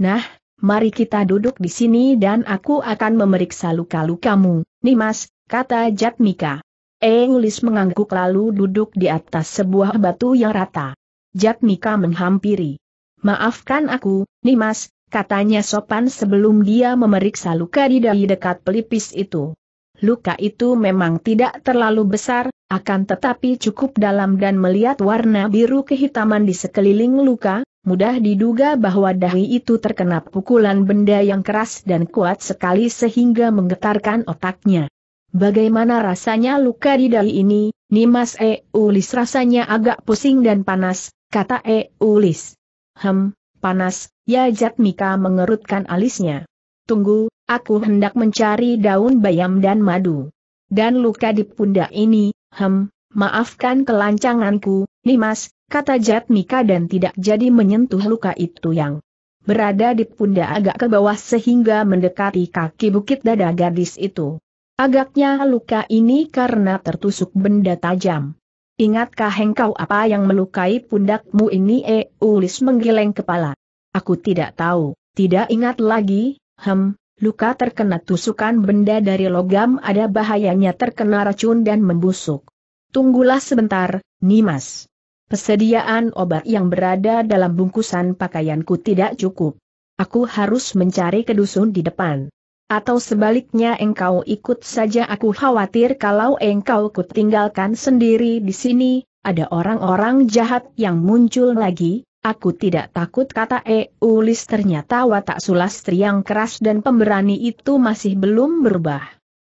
Nah, mari kita duduk di sini dan aku akan memeriksa luka-lukamu, Nimas, kata Jatmika. Englis mengangguk lalu duduk di atas sebuah batu yang rata. Mika menghampiri. Maafkan aku, Nimas, katanya sopan sebelum dia memeriksa luka di dahi dekat pelipis itu. Luka itu memang tidak terlalu besar, akan tetapi cukup dalam dan melihat warna biru kehitaman di sekeliling luka, mudah diduga bahwa dahi itu terkena pukulan benda yang keras dan kuat sekali sehingga menggetarkan otaknya. Bagaimana rasanya luka di dahi ini, Nimas e. ulis rasanya agak pusing dan panas, kata e. ulis. Hem, panas, ya Jatmika mengerutkan alisnya. Tunggu, aku hendak mencari daun bayam dan madu. Dan luka di pundak ini, hem, maafkan kelancanganku, Nimas, kata Jatmika dan tidak jadi menyentuh luka itu yang berada di pundak agak ke bawah sehingga mendekati kaki bukit dada gadis itu. Agaknya luka ini karena tertusuk benda tajam. Ingatkah engkau apa yang melukai pundakmu ini? E, Ulis menggeleng kepala. Aku tidak tahu, tidak ingat lagi, hem, luka terkena tusukan benda dari logam ada bahayanya terkena racun dan membusuk. Tunggulah sebentar, Nimas. Persediaan obat yang berada dalam bungkusan pakaianku tidak cukup. Aku harus mencari ke dusun di depan. Atau sebaliknya engkau ikut saja aku khawatir kalau engkau kutinggalkan sendiri di sini, ada orang-orang jahat yang muncul lagi, aku tidak takut kata E. Eulis ternyata watak sulastri yang keras dan pemberani itu masih belum berubah.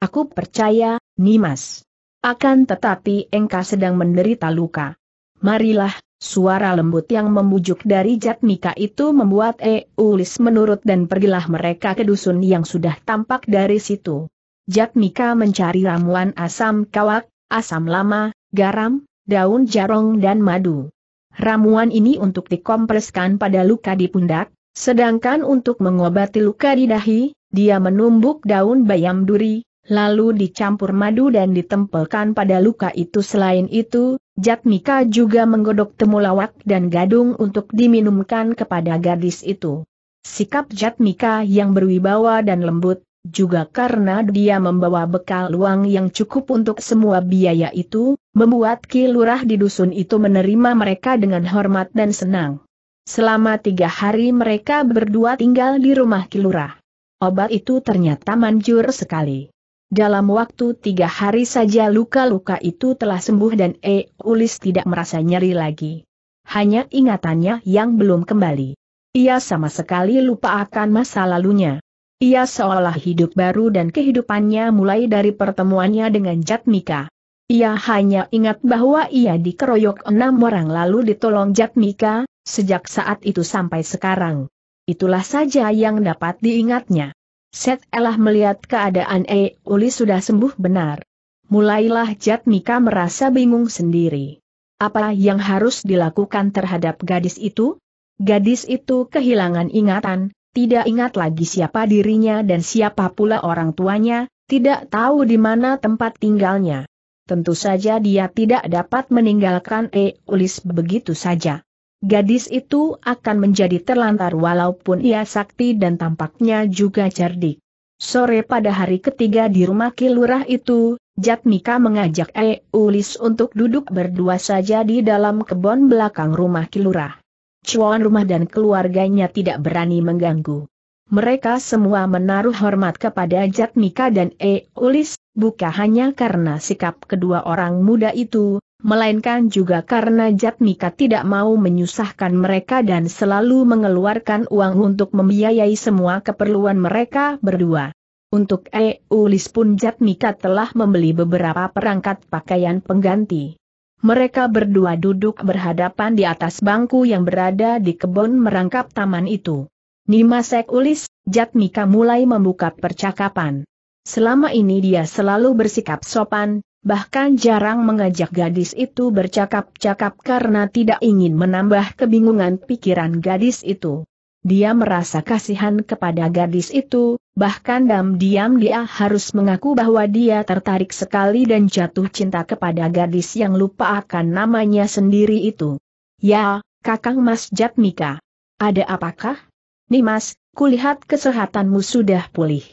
Aku percaya, Nimas. Akan tetapi engkau sedang menderita luka. Marilah, Suara lembut yang membujuk dari Jatmika itu membuat Eulis menurut dan pergilah mereka ke dusun yang sudah tampak dari situ. Jatmika mencari ramuan asam kawak, asam lama, garam, daun jarong dan madu. Ramuan ini untuk dikompreskan pada luka di pundak, sedangkan untuk mengobati luka di dahi, dia menumbuk daun bayam duri, lalu dicampur madu dan ditempelkan pada luka itu selain itu, Jatmika juga menggodok temulawak dan gadung untuk diminumkan kepada gadis itu. Sikap Jatmika yang berwibawa dan lembut, juga karena dia membawa bekal uang yang cukup untuk semua biaya itu, membuat kilurah di dusun itu menerima mereka dengan hormat dan senang. Selama tiga hari mereka berdua tinggal di rumah kilurah. Obat itu ternyata manjur sekali. Dalam waktu tiga hari saja luka-luka itu telah sembuh dan E. Ulis tidak merasa nyeri lagi. Hanya ingatannya yang belum kembali. Ia sama sekali lupa akan masa lalunya. Ia seolah hidup baru dan kehidupannya mulai dari pertemuannya dengan Jatmika. Ia hanya ingat bahwa ia dikeroyok enam orang lalu ditolong Jatmika, sejak saat itu sampai sekarang. Itulah saja yang dapat diingatnya. Set Elah melihat keadaan E. Uli sudah sembuh benar. Mulailah Mika merasa bingung sendiri. Apa yang harus dilakukan terhadap gadis itu? Gadis itu kehilangan ingatan, tidak ingat lagi siapa dirinya dan siapa pula orang tuanya, tidak tahu di mana tempat tinggalnya. Tentu saja dia tidak dapat meninggalkan E. Ulis begitu saja. Gadis itu akan menjadi terlantar walaupun ia sakti dan tampaknya juga cerdik. Sore pada hari ketiga di rumah kilurah itu, Jatmika mengajak Eulis untuk duduk berdua saja di dalam kebon belakang rumah kilurah. Cuan rumah dan keluarganya tidak berani mengganggu. Mereka semua menaruh hormat kepada Jatmika dan Eulis, bukan hanya karena sikap kedua orang muda itu, melainkan juga karena Jatmika tidak mau menyusahkan mereka dan selalu mengeluarkan uang untuk membiayai semua keperluan mereka berdua. Untuk Eulis pun Jatmika telah membeli beberapa perangkat pakaian pengganti. Mereka berdua duduk berhadapan di atas bangku yang berada di kebun merangkap taman itu. Nima Sek Ulis, Jatmika mulai membuka percakapan. Selama ini dia selalu bersikap sopan, bahkan jarang mengajak gadis itu bercakap-cakap karena tidak ingin menambah kebingungan pikiran gadis itu. Dia merasa kasihan kepada gadis itu, bahkan diam-diam dia harus mengaku bahwa dia tertarik sekali dan jatuh cinta kepada gadis yang lupa akan namanya sendiri itu. Ya, Kakang Mas Jatmika. Ada apakah? Nimas, kulihat kesehatanmu sudah pulih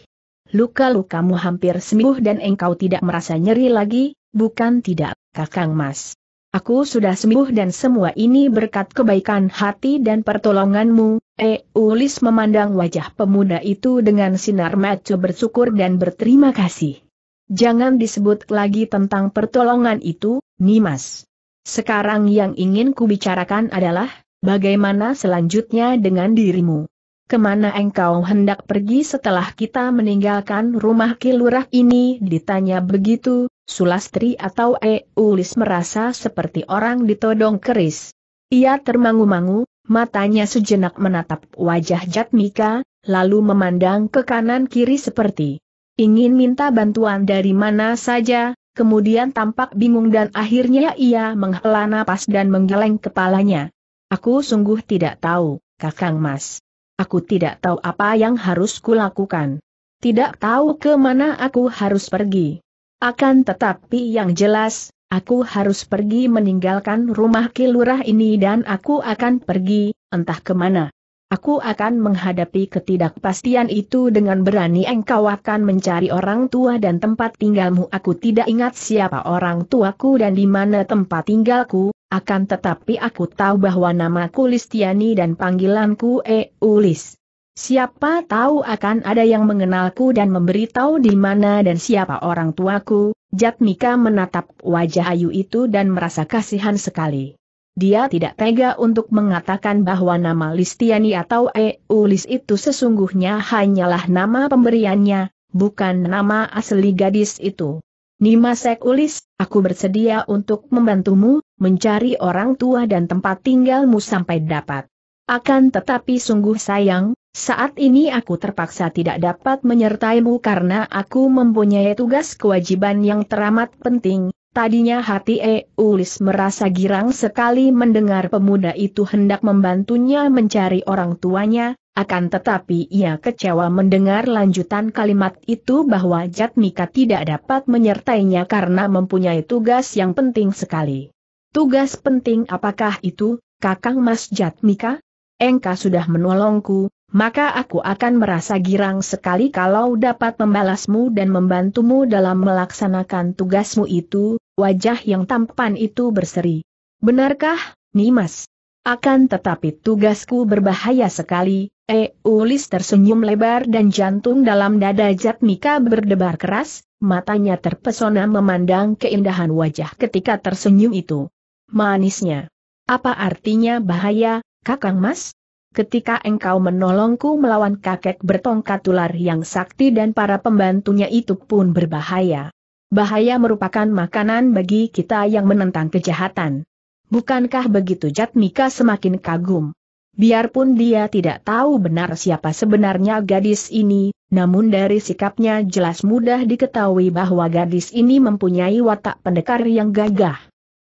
luka-lukamu hampir sembuh dan engkau tidak merasa nyeri lagi, bukan tidak, Kakang Mas. Aku sudah sembuh dan semua ini berkat kebaikan hati dan pertolonganmu, E. Ulis memandang wajah pemuda itu dengan sinar mata bersyukur dan berterima kasih. Jangan disebut lagi tentang pertolongan itu, Nimas. Sekarang yang ingin kubicarakan adalah, bagaimana selanjutnya dengan dirimu kemana engkau hendak pergi setelah kita meninggalkan rumah kilurah ini? Ditanya begitu, Sulastri atau Eulis merasa seperti orang ditodong keris. Ia termangu-mangu, matanya sejenak menatap wajah Jatmika, lalu memandang ke kanan-kiri seperti ingin minta bantuan dari mana saja, kemudian tampak bingung dan akhirnya ia menghela napas dan menggeleng kepalanya. Aku sungguh tidak tahu, Kakang Mas. Aku tidak tahu apa yang harus kulakukan. Tidak tahu ke mana aku harus pergi. Akan tetapi yang jelas, aku harus pergi meninggalkan rumah kilurah ini dan aku akan pergi, entah kemana. Aku akan menghadapi ketidakpastian itu dengan berani engkau akan mencari orang tua dan tempat tinggalmu. Aku tidak ingat siapa orang tuaku dan di mana tempat tinggalku, akan tetapi aku tahu bahwa namaku Listiani dan panggilanku Eulis. Siapa tahu akan ada yang mengenalku dan memberitahu di mana dan siapa orang tuaku, Jatmika menatap wajah Ayu itu dan merasa kasihan sekali. Dia tidak tega untuk mengatakan bahwa nama Listiani atau Eulis itu sesungguhnya hanyalah nama pemberiannya, bukan nama asli gadis itu. Nimasek Ulis, aku bersedia untuk membantumu, mencari orang tua dan tempat tinggalmu sampai dapat. Akan tetapi sungguh sayang, saat ini aku terpaksa tidak dapat menyertaimu karena aku mempunyai tugas kewajiban yang teramat penting. Tadinya hati Eulis merasa girang sekali mendengar pemuda itu hendak membantunya mencari orang tuanya, akan tetapi ia kecewa mendengar lanjutan kalimat itu bahwa Jatmika tidak dapat menyertainya karena mempunyai tugas yang penting sekali. Tugas penting apakah itu, Kakang Mas Jatmika? Engka sudah menolongku, maka aku akan merasa girang sekali kalau dapat membalasmu dan membantumu dalam melaksanakan tugasmu itu, wajah yang tampan itu berseri. Benarkah, Nimas? Akan tetapi tugasku berbahaya sekali, e. Ulis tersenyum lebar dan jantung dalam dada Jatmika berdebar keras, matanya terpesona memandang keindahan wajah ketika tersenyum itu manisnya. Apa artinya bahaya, kakang mas? Ketika engkau menolongku melawan kakek bertongkat ular yang sakti dan para pembantunya itu pun berbahaya. Bahaya merupakan makanan bagi kita yang menentang kejahatan. Bukankah begitu Jatmika semakin kagum? Biarpun dia tidak tahu benar siapa sebenarnya gadis ini, namun dari sikapnya jelas mudah diketahui bahwa gadis ini mempunyai watak pendekar yang gagah.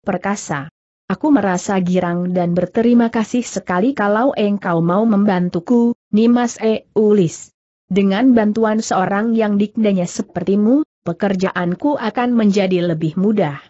Perkasa. Aku merasa girang dan berterima kasih sekali kalau engkau mau membantuku, Nimas e. ulis. Dengan bantuan seorang yang dikdanya sepertimu, pekerjaanku akan menjadi lebih mudah.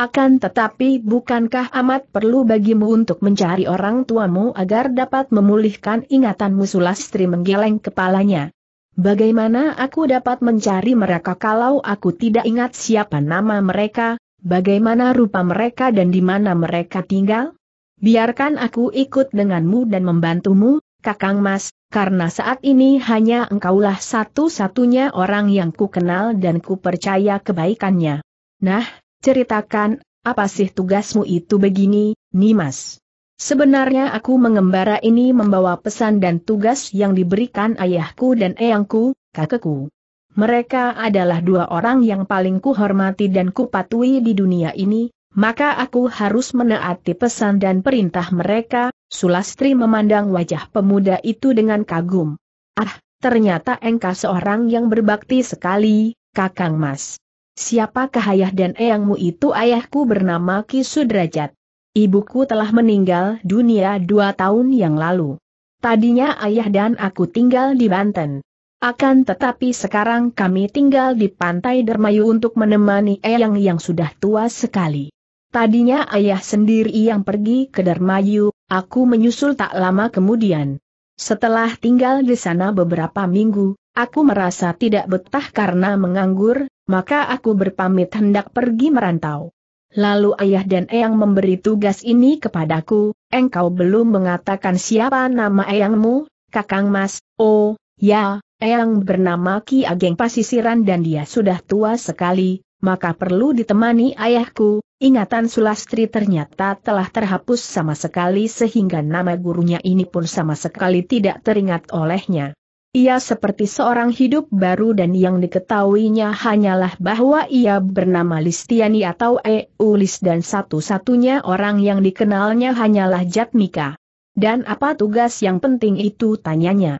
Akan tetapi bukankah amat perlu bagimu untuk mencari orang tuamu agar dapat memulihkan ingatanmu Sulastri menggeleng kepalanya. Bagaimana aku dapat mencari mereka kalau aku tidak ingat siapa nama mereka, Bagaimana rupa mereka dan di mana mereka tinggal? Biarkan aku ikut denganmu dan membantumu, Kakang Mas, karena saat ini hanya engkaulah satu-satunya orang yang ku kenal dan ku percaya kebaikannya. Nah, ceritakan, apa sih tugasmu itu begini, Nimas? Sebenarnya aku mengembara ini membawa pesan dan tugas yang diberikan ayahku dan eyangku, kakekku mereka adalah dua orang yang paling kuhormati dan kupatui di dunia ini, maka aku harus menaati pesan dan perintah mereka, Sulastri memandang wajah pemuda itu dengan kagum. Ah, ternyata engkau seorang yang berbakti sekali, Kakang Mas. Siapakah ayah dan eyangmu itu ayahku bernama Ki Sudrajat. Ibuku telah meninggal dunia dua tahun yang lalu. Tadinya ayah dan aku tinggal di Banten. Akan tetapi sekarang kami tinggal di pantai Dermayu untuk menemani Eyang yang sudah tua sekali. Tadinya ayah sendiri yang pergi ke Dermayu, aku menyusul tak lama kemudian. Setelah tinggal di sana beberapa minggu, aku merasa tidak betah karena menganggur, maka aku berpamit hendak pergi merantau. Lalu ayah dan Eyang memberi tugas ini kepadaku, engkau belum mengatakan siapa nama Eyangmu, Kakang Mas, oh, ya, Eyang bernama Ki Ageng Pasisiran dan dia sudah tua sekali, maka perlu ditemani ayahku, ingatan Sulastri ternyata telah terhapus sama sekali sehingga nama gurunya ini pun sama sekali tidak teringat olehnya. Ia seperti seorang hidup baru dan yang diketahuinya hanyalah bahwa ia bernama Listiani atau Eulis dan satu-satunya orang yang dikenalnya hanyalah Jatmika. Dan apa tugas yang penting itu tanyanya.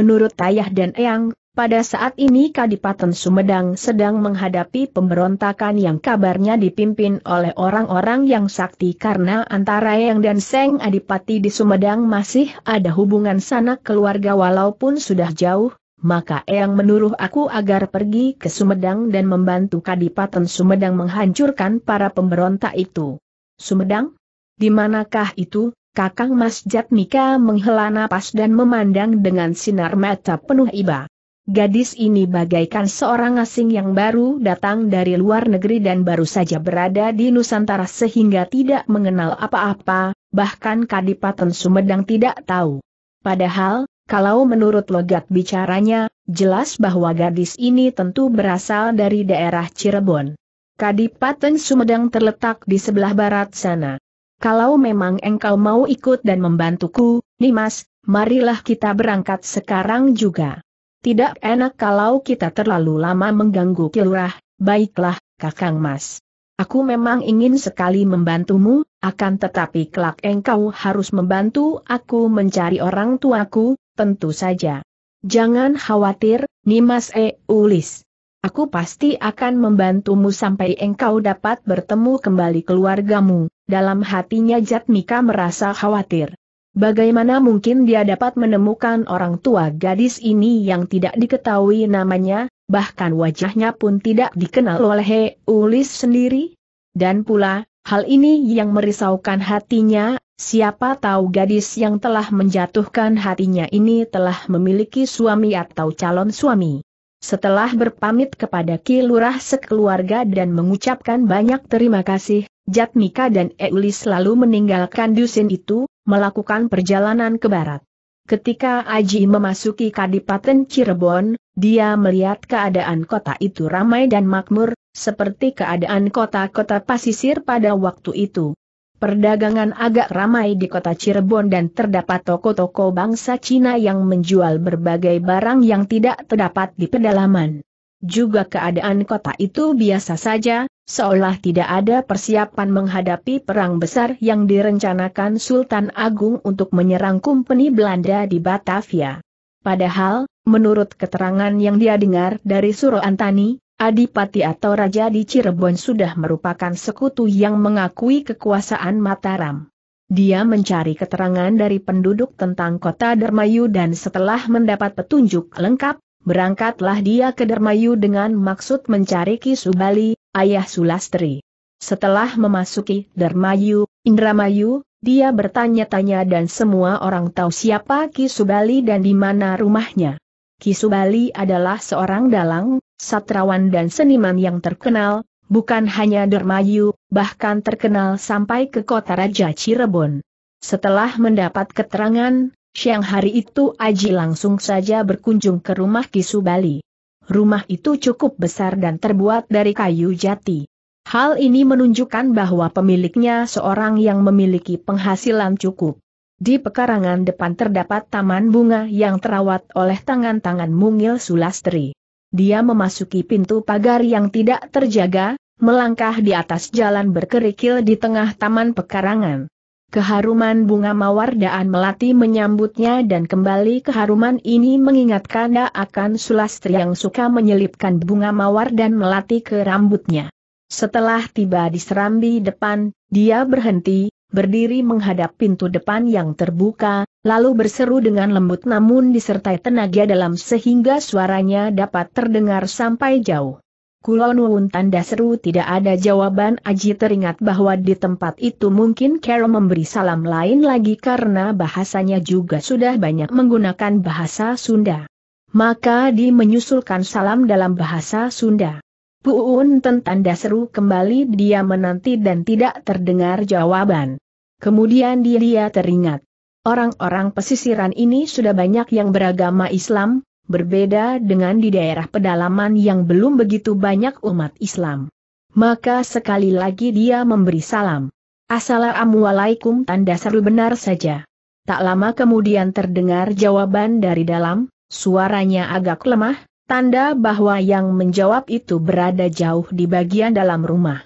Menurut Ayah dan Eyang, pada saat ini Kadipaten Sumedang sedang menghadapi pemberontakan yang kabarnya dipimpin oleh orang-orang yang sakti karena antara Eyang dan Seng Adipati di Sumedang masih ada hubungan sanak keluarga walaupun sudah jauh, maka Eyang menuruh aku agar pergi ke Sumedang dan membantu Kadipaten Sumedang menghancurkan para pemberontak itu. Sumedang? Di manakah itu? Kakang Mas Jatmika menghela napas dan memandang dengan sinar mata penuh iba. Gadis ini bagaikan seorang asing yang baru datang dari luar negeri dan baru saja berada di Nusantara sehingga tidak mengenal apa-apa, bahkan Kadipaten Sumedang tidak tahu. Padahal, kalau menurut logat bicaranya, jelas bahwa gadis ini tentu berasal dari daerah Cirebon. Kadipaten Sumedang terletak di sebelah barat sana. Kalau memang engkau mau ikut dan membantuku, Nimas, marilah kita berangkat sekarang juga. Tidak enak kalau kita terlalu lama mengganggu kilurah, baiklah, kakang mas. Aku memang ingin sekali membantumu, akan tetapi kelak engkau harus membantu aku mencari orang tuaku, tentu saja. Jangan khawatir, Nimas E. Ulis. Aku pasti akan membantumu sampai engkau dapat bertemu kembali keluargamu. Dalam hatinya Jatmika merasa khawatir. Bagaimana mungkin dia dapat menemukan orang tua gadis ini yang tidak diketahui namanya, bahkan wajahnya pun tidak dikenal oleh Ulis sendiri? Dan pula, hal ini yang merisaukan hatinya, siapa tahu gadis yang telah menjatuhkan hatinya ini telah memiliki suami atau calon suami. Setelah berpamit kepada Ki Lurah sekeluarga dan mengucapkan banyak terima kasih, Jatmika dan Eulis selalu meninggalkan dusun itu, melakukan perjalanan ke barat. Ketika Aji memasuki Kadipaten Cirebon, dia melihat keadaan kota itu ramai dan makmur, seperti keadaan kota-kota pasisir pada waktu itu. Perdagangan agak ramai di kota Cirebon dan terdapat toko-toko bangsa Cina yang menjual berbagai barang yang tidak terdapat di pedalaman. Juga keadaan kota itu biasa saja, seolah tidak ada persiapan menghadapi perang besar yang direncanakan Sultan Agung untuk menyerang Kompeni Belanda di Batavia. Padahal, menurut keterangan yang dia dengar dari Suro Antani, Adipati atau Raja di Cirebon sudah merupakan sekutu yang mengakui kekuasaan Mataram. Dia mencari keterangan dari penduduk tentang kota Dermayu dan setelah mendapat petunjuk lengkap, berangkatlah dia ke Dermayu dengan maksud mencari Kisubali, ayah Sulastri. Setelah memasuki Dermayu, Indramayu, dia bertanya-tanya dan semua orang tahu siapa Kisubali dan di mana rumahnya. Kisubali adalah seorang dalang, satrawan dan seniman yang terkenal, bukan hanya Dermayu, bahkan terkenal sampai ke kota Raja Cirebon. Setelah mendapat keterangan, siang hari itu Aji langsung saja berkunjung ke rumah Kisu Bali. Rumah itu cukup besar dan terbuat dari kayu jati. Hal ini menunjukkan bahwa pemiliknya seorang yang memiliki penghasilan cukup. Di pekarangan depan terdapat taman bunga yang terawat oleh tangan-tangan mungil Sulastri. Dia memasuki pintu pagar yang tidak terjaga, melangkah di atas jalan berkerikil di tengah taman pekarangan. Keharuman bunga mawar dan melati menyambutnya dan kembali keharuman ini mengingatkan dia akan sulastri yang suka menyelipkan bunga mawar dan melati ke rambutnya. Setelah tiba di serambi depan, dia berhenti, berdiri menghadap pintu depan yang terbuka, lalu berseru dengan lembut namun disertai tenaga dalam sehingga suaranya dapat terdengar sampai jauh. Kulonwun tanda seru tidak ada jawaban Aji teringat bahwa di tempat itu mungkin Carol memberi salam lain lagi karena bahasanya juga sudah banyak menggunakan bahasa Sunda. Maka di menyusulkan salam dalam bahasa Sunda. Puun tanda seru kembali dia menanti dan tidak terdengar jawaban. Kemudian dia teringat. Orang-orang pesisiran ini sudah banyak yang beragama Islam, berbeda dengan di daerah pedalaman yang belum begitu banyak umat Islam. Maka sekali lagi dia memberi salam. Assalamualaikum tanda seru benar saja. Tak lama kemudian terdengar jawaban dari dalam, suaranya agak lemah, tanda bahwa yang menjawab itu berada jauh di bagian dalam rumah.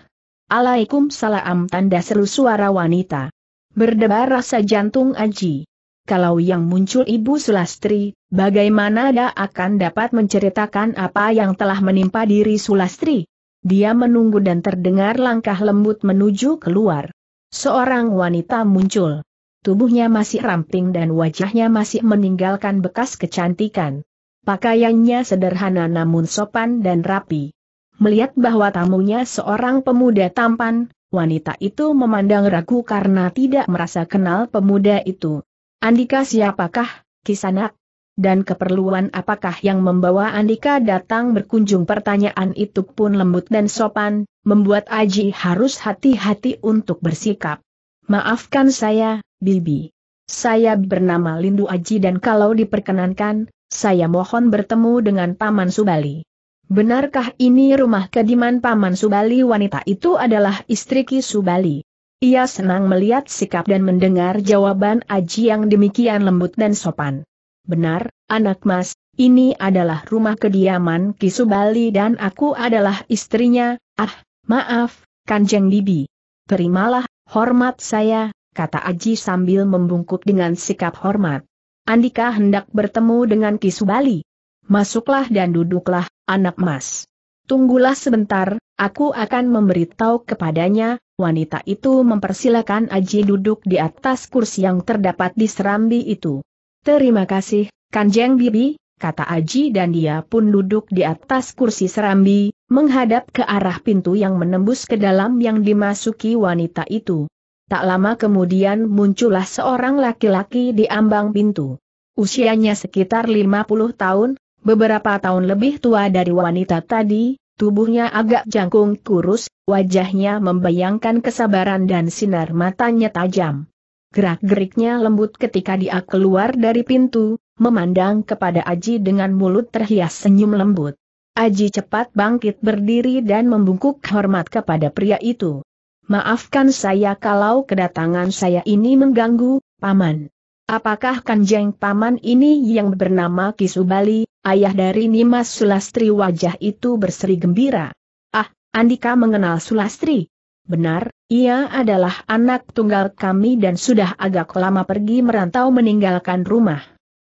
Alaikum salam tanda seru suara wanita. Berdebar rasa jantung Aji. Kalau yang muncul Ibu Sulastri, bagaimana dia akan dapat menceritakan apa yang telah menimpa diri Sulastri? Dia menunggu dan terdengar langkah lembut menuju keluar. Seorang wanita muncul. Tubuhnya masih ramping dan wajahnya masih meninggalkan bekas kecantikan. Pakaiannya sederhana namun sopan dan rapi. Melihat bahwa tamunya seorang pemuda tampan, wanita itu memandang ragu karena tidak merasa kenal pemuda itu. Andika siapakah, Kisanak? Dan keperluan apakah yang membawa Andika datang berkunjung pertanyaan itu pun lembut dan sopan, membuat Aji harus hati-hati untuk bersikap. Maafkan saya, Bibi. Saya bernama Lindu Aji dan kalau diperkenankan, saya mohon bertemu dengan Paman Subali. Benarkah ini rumah kediman Paman Subali wanita itu adalah istri Ki Subali? Ia senang melihat sikap dan mendengar jawaban Aji yang demikian lembut dan sopan. Benar, anak mas, ini adalah rumah kediaman Ki Subali dan aku adalah istrinya, ah, maaf, Kanjeng Bibi. Terimalah, hormat saya, kata Aji sambil membungkuk dengan sikap hormat. Andika hendak bertemu dengan Ki Subali. Masuklah dan duduklah, anak emas. Tunggulah sebentar, aku akan memberitahu kepadanya, wanita itu mempersilakan Aji duduk di atas kursi yang terdapat di serambi itu. Terima kasih, Kanjeng Bibi, kata Aji dan dia pun duduk di atas kursi serambi, menghadap ke arah pintu yang menembus ke dalam yang dimasuki wanita itu. Tak lama kemudian muncullah seorang laki-laki di ambang pintu. Usianya sekitar 50 tahun, Beberapa tahun lebih tua dari wanita tadi, tubuhnya agak jangkung kurus, wajahnya membayangkan kesabaran dan sinar matanya tajam. Gerak-geriknya lembut ketika dia keluar dari pintu, memandang kepada Aji dengan mulut terhias senyum lembut. Aji cepat bangkit berdiri dan membungkuk hormat kepada pria itu. Maafkan saya kalau kedatangan saya ini mengganggu, Paman. Apakah kanjeng paman ini yang bernama Kisubali, ayah dari Nimas Sulastri wajah itu berseri gembira? Ah, Andika mengenal Sulastri. Benar, ia adalah anak tunggal kami dan sudah agak lama pergi merantau meninggalkan rumah.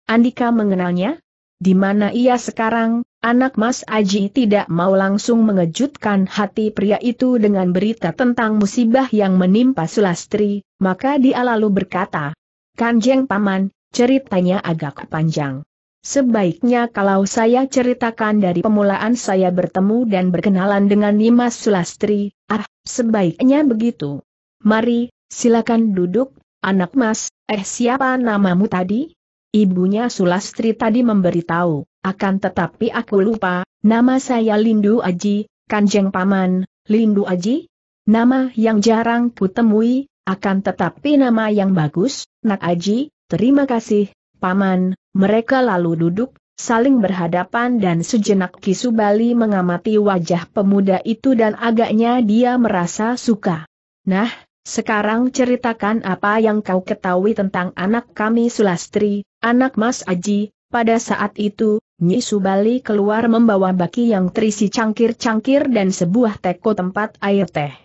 Andika mengenalnya? Di mana ia sekarang, anak Mas Aji tidak mau langsung mengejutkan hati pria itu dengan berita tentang musibah yang menimpa Sulastri, maka dia lalu berkata, Kanjeng Paman, ceritanya agak panjang. Sebaiknya kalau saya ceritakan dari pemulaan saya bertemu dan berkenalan dengan Nimas Sulastri, ah, sebaiknya begitu. Mari, silakan duduk, anak mas, eh siapa namamu tadi? Ibunya Sulastri tadi memberitahu, akan tetapi aku lupa, nama saya Lindu Aji, Kanjeng Paman, Lindu Aji? Nama yang jarang kutemui, akan tetapi nama yang bagus, Nak Aji, terima kasih, Paman, mereka lalu duduk, saling berhadapan dan sejenak Kisubali mengamati wajah pemuda itu dan agaknya dia merasa suka. Nah, sekarang ceritakan apa yang kau ketahui tentang anak kami Sulastri, anak Mas Aji, pada saat itu, Nyi Subali keluar membawa baki yang terisi cangkir-cangkir dan sebuah teko tempat air teh.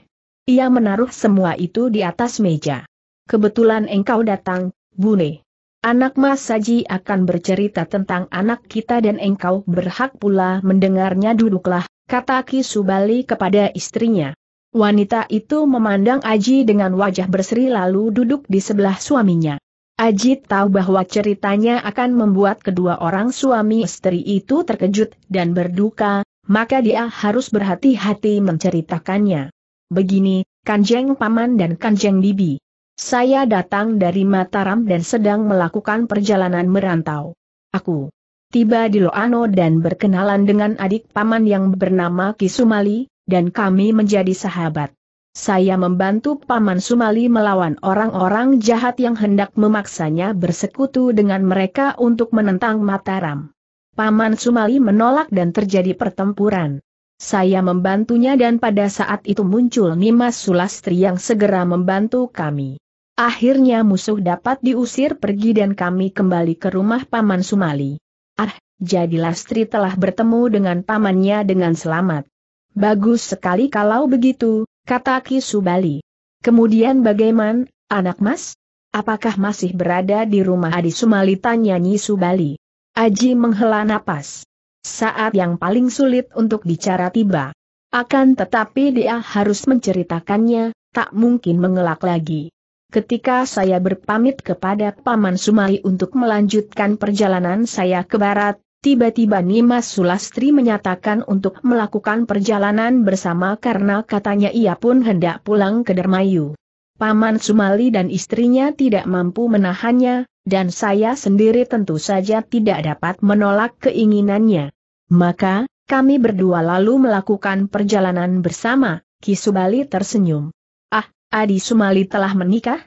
Ia menaruh semua itu di atas meja. Kebetulan engkau datang, Bune. Anak Mas Saji akan bercerita tentang anak kita dan engkau berhak pula mendengarnya duduklah, kata Ki Subali kepada istrinya. Wanita itu memandang Aji dengan wajah berseri lalu duduk di sebelah suaminya. Aji tahu bahwa ceritanya akan membuat kedua orang suami istri itu terkejut dan berduka, maka dia harus berhati-hati menceritakannya. Begini, Kanjeng Paman dan Kanjeng Bibi. Saya datang dari Mataram dan sedang melakukan perjalanan merantau. Aku tiba di Loano dan berkenalan dengan adik paman yang bernama Kisumali, dan kami menjadi sahabat. Saya membantu paman Sumali melawan orang-orang jahat yang hendak memaksanya bersekutu dengan mereka untuk menentang Mataram. Paman Sumali menolak dan terjadi pertempuran. Saya membantunya dan pada saat itu muncul Nimas Sulastri yang segera membantu kami. Akhirnya musuh dapat diusir pergi dan kami kembali ke rumah Paman Sumali. Ah, jadi Lastri telah bertemu dengan pamannya dengan selamat. Bagus sekali kalau begitu, kata Ki Subali. Kemudian bagaimana, anak mas? Apakah masih berada di rumah Adi Sumali tanya Nyi Subali? Aji menghela napas. Saat yang paling sulit untuk bicara tiba. Akan tetapi dia harus menceritakannya, tak mungkin mengelak lagi. Ketika saya berpamit kepada Paman Sumali untuk melanjutkan perjalanan saya ke barat, tiba-tiba Nimas Sulastri menyatakan untuk melakukan perjalanan bersama karena katanya ia pun hendak pulang ke Dermayu. Paman Sumali dan istrinya tidak mampu menahannya, dan saya sendiri tentu saja tidak dapat menolak keinginannya. Maka, kami berdua lalu melakukan perjalanan bersama, Kisubali tersenyum. Ah, Adi Sumali telah menikah?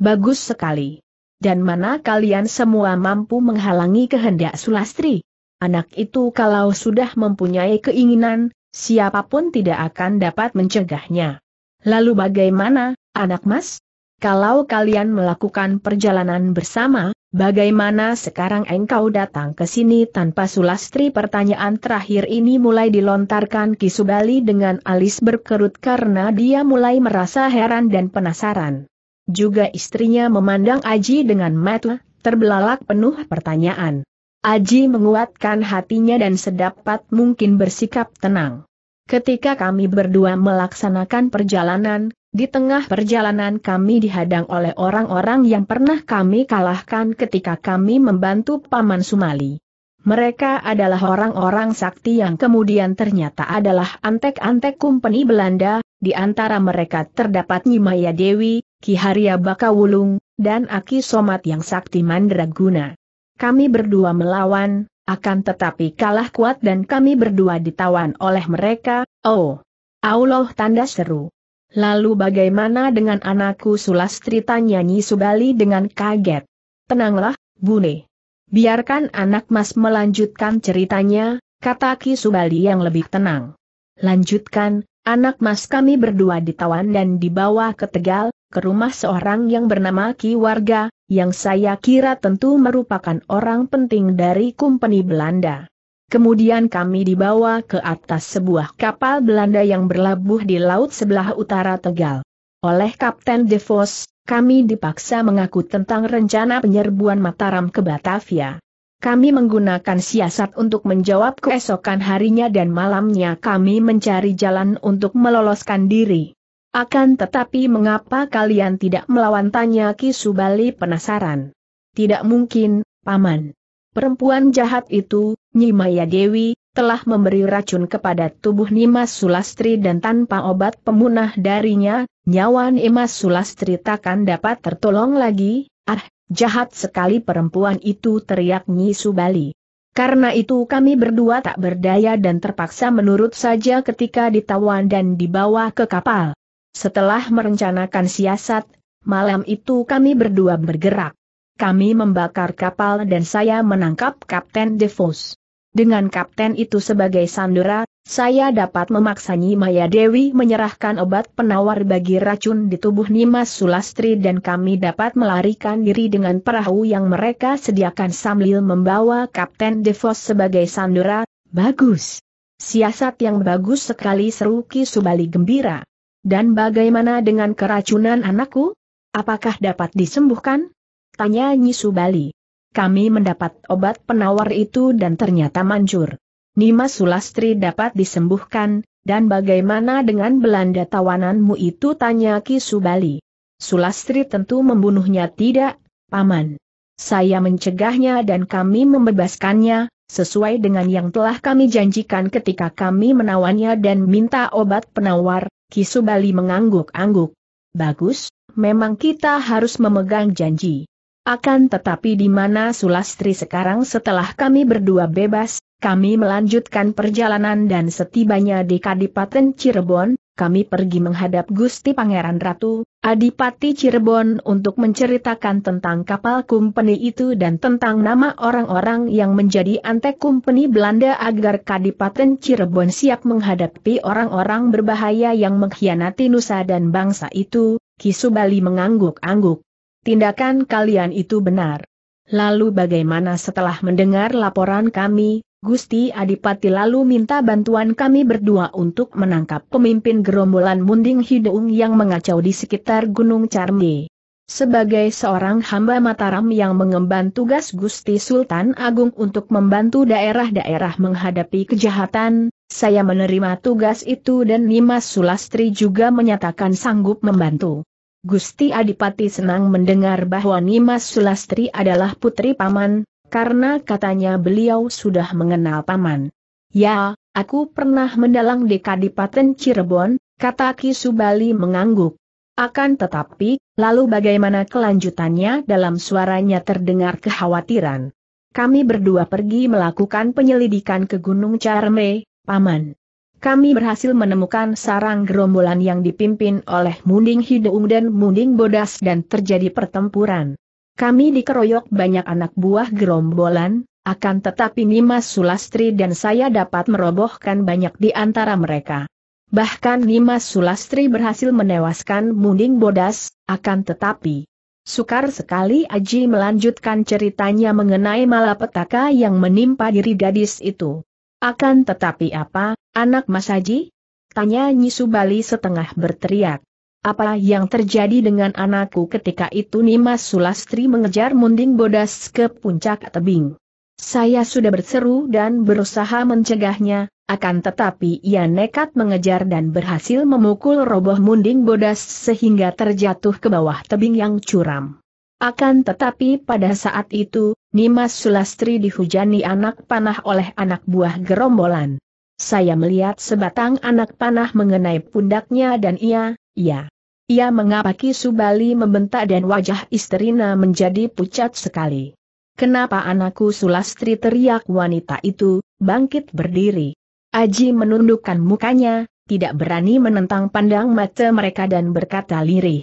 Bagus sekali. Dan mana kalian semua mampu menghalangi kehendak Sulastri? Anak itu kalau sudah mempunyai keinginan, siapapun tidak akan dapat mencegahnya. Lalu bagaimana, anak mas? Kalau kalian melakukan perjalanan bersama, bagaimana sekarang engkau datang ke sini tanpa sulastri? Pertanyaan terakhir ini mulai dilontarkan Kisubali dengan alis berkerut karena dia mulai merasa heran dan penasaran. Juga istrinya memandang Aji dengan mata terbelalak penuh pertanyaan. Aji menguatkan hatinya dan sedapat mungkin bersikap tenang. Ketika kami berdua melaksanakan perjalanan, di tengah perjalanan kami dihadang oleh orang-orang yang pernah kami kalahkan ketika kami membantu Paman Sumali. Mereka adalah orang-orang sakti yang kemudian ternyata adalah antek-antek kumpeni Belanda, di antara mereka terdapat Nyimaya Dewi, Ki Haria Bakawulung, dan Aki Somat yang sakti mandraguna. Kami berdua melawan, akan tetapi kalah kuat dan kami berdua ditawan oleh mereka, oh! Allah tanda seru. Lalu bagaimana dengan anakku Sulastri tanya Nyi Subali dengan kaget. Tenanglah, Bune. Biarkan anak mas melanjutkan ceritanya, kata Ki Subali yang lebih tenang. Lanjutkan, anak mas kami berdua ditawan dan dibawa ke Tegal, ke rumah seorang yang bernama Ki Warga, yang saya kira tentu merupakan orang penting dari Kumpeni Belanda. Kemudian kami dibawa ke atas sebuah kapal Belanda yang berlabuh di laut sebelah utara Tegal. Oleh Kapten DeVos, kami dipaksa mengaku tentang rencana penyerbuan Mataram ke Batavia. Kami menggunakan siasat untuk menjawab keesokan harinya dan malamnya kami mencari jalan untuk meloloskan diri. Akan tetapi mengapa kalian tidak melawan tanya Ki Subali penasaran? Tidak mungkin, Paman. Perempuan jahat itu, Nyimaya Dewi, telah memberi racun kepada tubuh Nimas Sulastri dan tanpa obat pemunah darinya, nyawa Nimas Sulastri takkan dapat tertolong lagi, ah, jahat sekali perempuan itu teriak Nyi Subali. Karena itu kami berdua tak berdaya dan terpaksa menurut saja ketika ditawan dan dibawa ke kapal. Setelah merencanakan siasat, malam itu kami berdua bergerak kami membakar kapal dan saya menangkap Kapten DeVos. Dengan kapten itu sebagai sandera, saya dapat memaksa Maya Dewi menyerahkan obat penawar bagi racun di tubuh Nimas Sulastri dan kami dapat melarikan diri dengan perahu yang mereka sediakan sambil membawa Kapten Devos sebagai sandera. Bagus. Siasat yang bagus sekali seru Ki Subali gembira. Dan bagaimana dengan keracunan anakku? Apakah dapat disembuhkan? Tanya Nyisu Bali. Kami mendapat obat penawar itu dan ternyata manjur. Nima Sulastri dapat disembuhkan, dan bagaimana dengan Belanda tawananmu itu tanya Kisu Bali. Sulastri tentu membunuhnya tidak, Paman. Saya mencegahnya dan kami membebaskannya, sesuai dengan yang telah kami janjikan ketika kami menawannya dan minta obat penawar, Kisu Bali mengangguk-angguk. Bagus, memang kita harus memegang janji. Akan tetapi di mana Sulastri sekarang setelah kami berdua bebas, kami melanjutkan perjalanan dan setibanya di Kadipaten Cirebon, kami pergi menghadap Gusti Pangeran Ratu, Adipati Cirebon untuk menceritakan tentang kapal kumpeni itu dan tentang nama orang-orang yang menjadi antek kumpeni Belanda agar Kadipaten Cirebon siap menghadapi orang-orang berbahaya yang mengkhianati nusa dan bangsa itu, Kisubali mengangguk-angguk tindakan kalian itu benar. Lalu bagaimana setelah mendengar laporan kami, Gusti Adipati lalu minta bantuan kami berdua untuk menangkap pemimpin gerombolan Munding Hidung yang mengacau di sekitar Gunung Carmi. Sebagai seorang hamba Mataram yang mengemban tugas Gusti Sultan Agung untuk membantu daerah-daerah menghadapi kejahatan, saya menerima tugas itu dan Nimas Sulastri juga menyatakan sanggup membantu. Gusti Adipati senang mendengar bahwa Nimas Sulastri adalah putri paman, karena katanya beliau sudah mengenal paman. Ya, aku pernah mendalang di Kadipaten Cirebon, kata Ki Subali mengangguk. Akan tetapi, lalu bagaimana kelanjutannya dalam suaranya terdengar kekhawatiran. Kami berdua pergi melakukan penyelidikan ke Gunung Carme, Paman kami berhasil menemukan sarang gerombolan yang dipimpin oleh Munding Hideung dan Munding Bodas dan terjadi pertempuran. Kami dikeroyok banyak anak buah gerombolan, akan tetapi Nimas Sulastri dan saya dapat merobohkan banyak di antara mereka. Bahkan Nimas Sulastri berhasil menewaskan Munding Bodas, akan tetapi Sukar sekali Aji melanjutkan ceritanya mengenai malapetaka yang menimpa diri gadis itu. Akan tetapi apa, Anak Masaji? Tanya Nyisu Bali setengah berteriak. Apa yang terjadi dengan anakku ketika itu Nimas Sulastri mengejar Munding Bodas ke puncak tebing. Saya sudah berseru dan berusaha mencegahnya, akan tetapi ia nekat mengejar dan berhasil memukul roboh Munding Bodas sehingga terjatuh ke bawah tebing yang curam. Akan tetapi pada saat itu, Nimas Sulastri dihujani anak panah oleh anak buah gerombolan. Saya melihat sebatang anak panah mengenai pundaknya dan ia, ya. ia. Ia mengapaki Subali membentak dan wajah isterina menjadi pucat sekali. Kenapa anakku Sulastri teriak wanita itu, bangkit berdiri. Aji menundukkan mukanya, tidak berani menentang pandang mata mereka dan berkata lirih.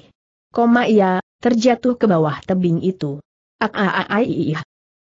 Koma ia, terjatuh ke bawah tebing itu. Ak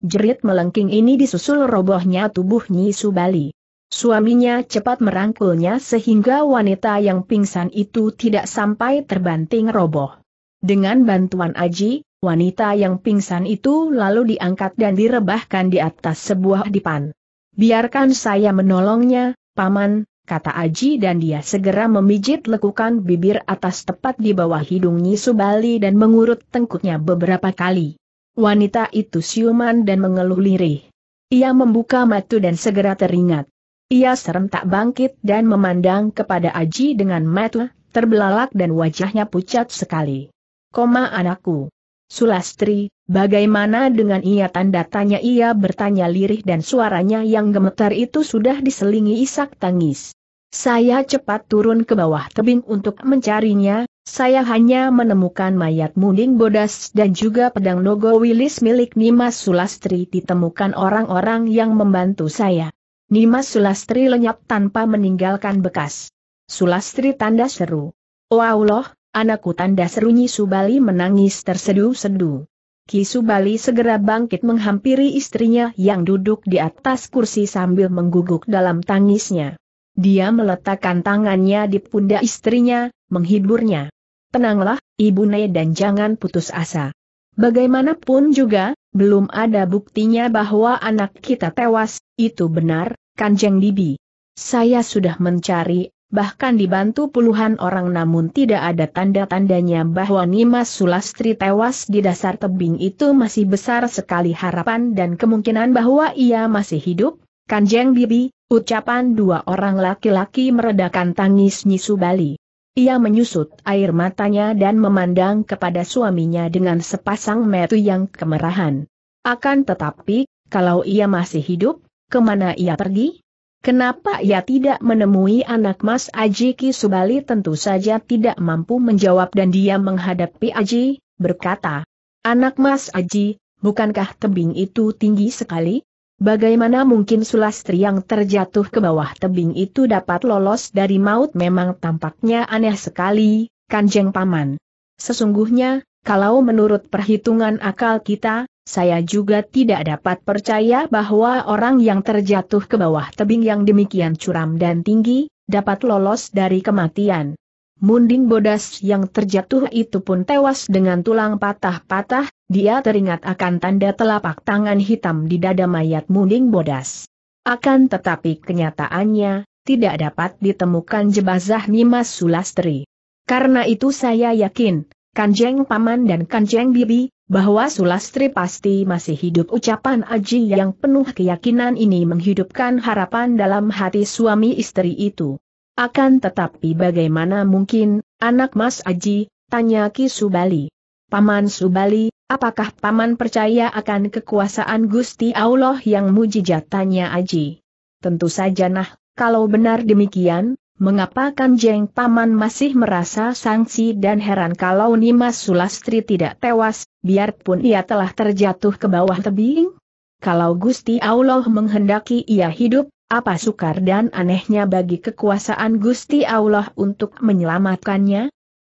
Jerit melengking ini disusul robohnya tubuh Nyi Subali. Suaminya cepat merangkulnya sehingga wanita yang pingsan itu tidak sampai terbanting roboh. Dengan bantuan Aji, wanita yang pingsan itu lalu diangkat dan direbahkan di atas sebuah dipan. Biarkan saya menolongnya, Paman, kata Aji dan dia segera memijit lekukan bibir atas tepat di bawah hidung Nyisu Bali dan mengurut tengkuknya beberapa kali. Wanita itu siuman dan mengeluh lirih. Ia membuka mata dan segera teringat. Ia serentak bangkit dan memandang kepada Aji dengan mata terbelalak dan wajahnya pucat sekali. Koma anakku. Sulastri, bagaimana dengan ia tanda tanya ia bertanya lirih dan suaranya yang gemetar itu sudah diselingi isak tangis. Saya cepat turun ke bawah tebing untuk mencarinya, saya hanya menemukan mayat munding bodas dan juga pedang nogo wilis milik Nimas Sulastri ditemukan orang-orang yang membantu saya. Nimas Sulastri lenyap tanpa meninggalkan bekas. Sulastri tanda seru. Oh Allah, anakku tanda serunyi Subali menangis tersedu-sedu. Ki Subali segera bangkit menghampiri istrinya yang duduk di atas kursi sambil mengguguk dalam tangisnya. Dia meletakkan tangannya di pundak istrinya, menghiburnya. Tenanglah, Ibu Ne dan jangan putus asa. Bagaimanapun juga, belum ada buktinya bahwa anak kita tewas, itu benar, Kanjeng Bibi, Saya sudah mencari, bahkan dibantu puluhan orang namun tidak ada tanda-tandanya bahwa Nimas Sulastri tewas di dasar tebing itu masih besar sekali harapan dan kemungkinan bahwa ia masih hidup. Kanjeng Bibi, ucapan dua orang laki-laki meredakan tangis Nyisu Bali. Ia menyusut air matanya dan memandang kepada suaminya dengan sepasang metu yang kemerahan. Akan tetapi, kalau ia masih hidup, Kemana ia pergi? Kenapa ia tidak menemui anak Mas Aji Ki Subali? tentu saja tidak mampu menjawab dan dia menghadapi Aji, berkata, Anak Mas Aji, bukankah tebing itu tinggi sekali? Bagaimana mungkin Sulastri yang terjatuh ke bawah tebing itu dapat lolos dari maut memang tampaknya aneh sekali, Kanjeng Paman. Sesungguhnya, kalau menurut perhitungan akal kita, saya juga tidak dapat percaya bahwa orang yang terjatuh ke bawah tebing yang demikian curam dan tinggi, dapat lolos dari kematian. Munding bodas yang terjatuh itu pun tewas dengan tulang patah-patah, dia teringat akan tanda telapak tangan hitam di dada mayat munding bodas. Akan tetapi kenyataannya, tidak dapat ditemukan jebazah Nimas Sulastri. Karena itu saya yakin, Kanjeng Paman dan Kanjeng Bibi, bahwa Sulastri pasti masih hidup ucapan Aji yang penuh keyakinan ini menghidupkan harapan dalam hati suami istri itu. Akan tetapi bagaimana mungkin, anak Mas Aji, tanya Ki Subali. Paman Subali, apakah Paman percaya akan kekuasaan Gusti Allah yang mujijat tanya Aji? Tentu saja nah, kalau benar demikian, Mengapa Kanjeng Paman masih merasa sanksi dan heran kalau Nimas Sulastri tidak tewas, biarpun ia telah terjatuh ke bawah tebing? Kalau Gusti Allah menghendaki ia hidup, apa sukar dan anehnya bagi kekuasaan Gusti Allah untuk menyelamatkannya?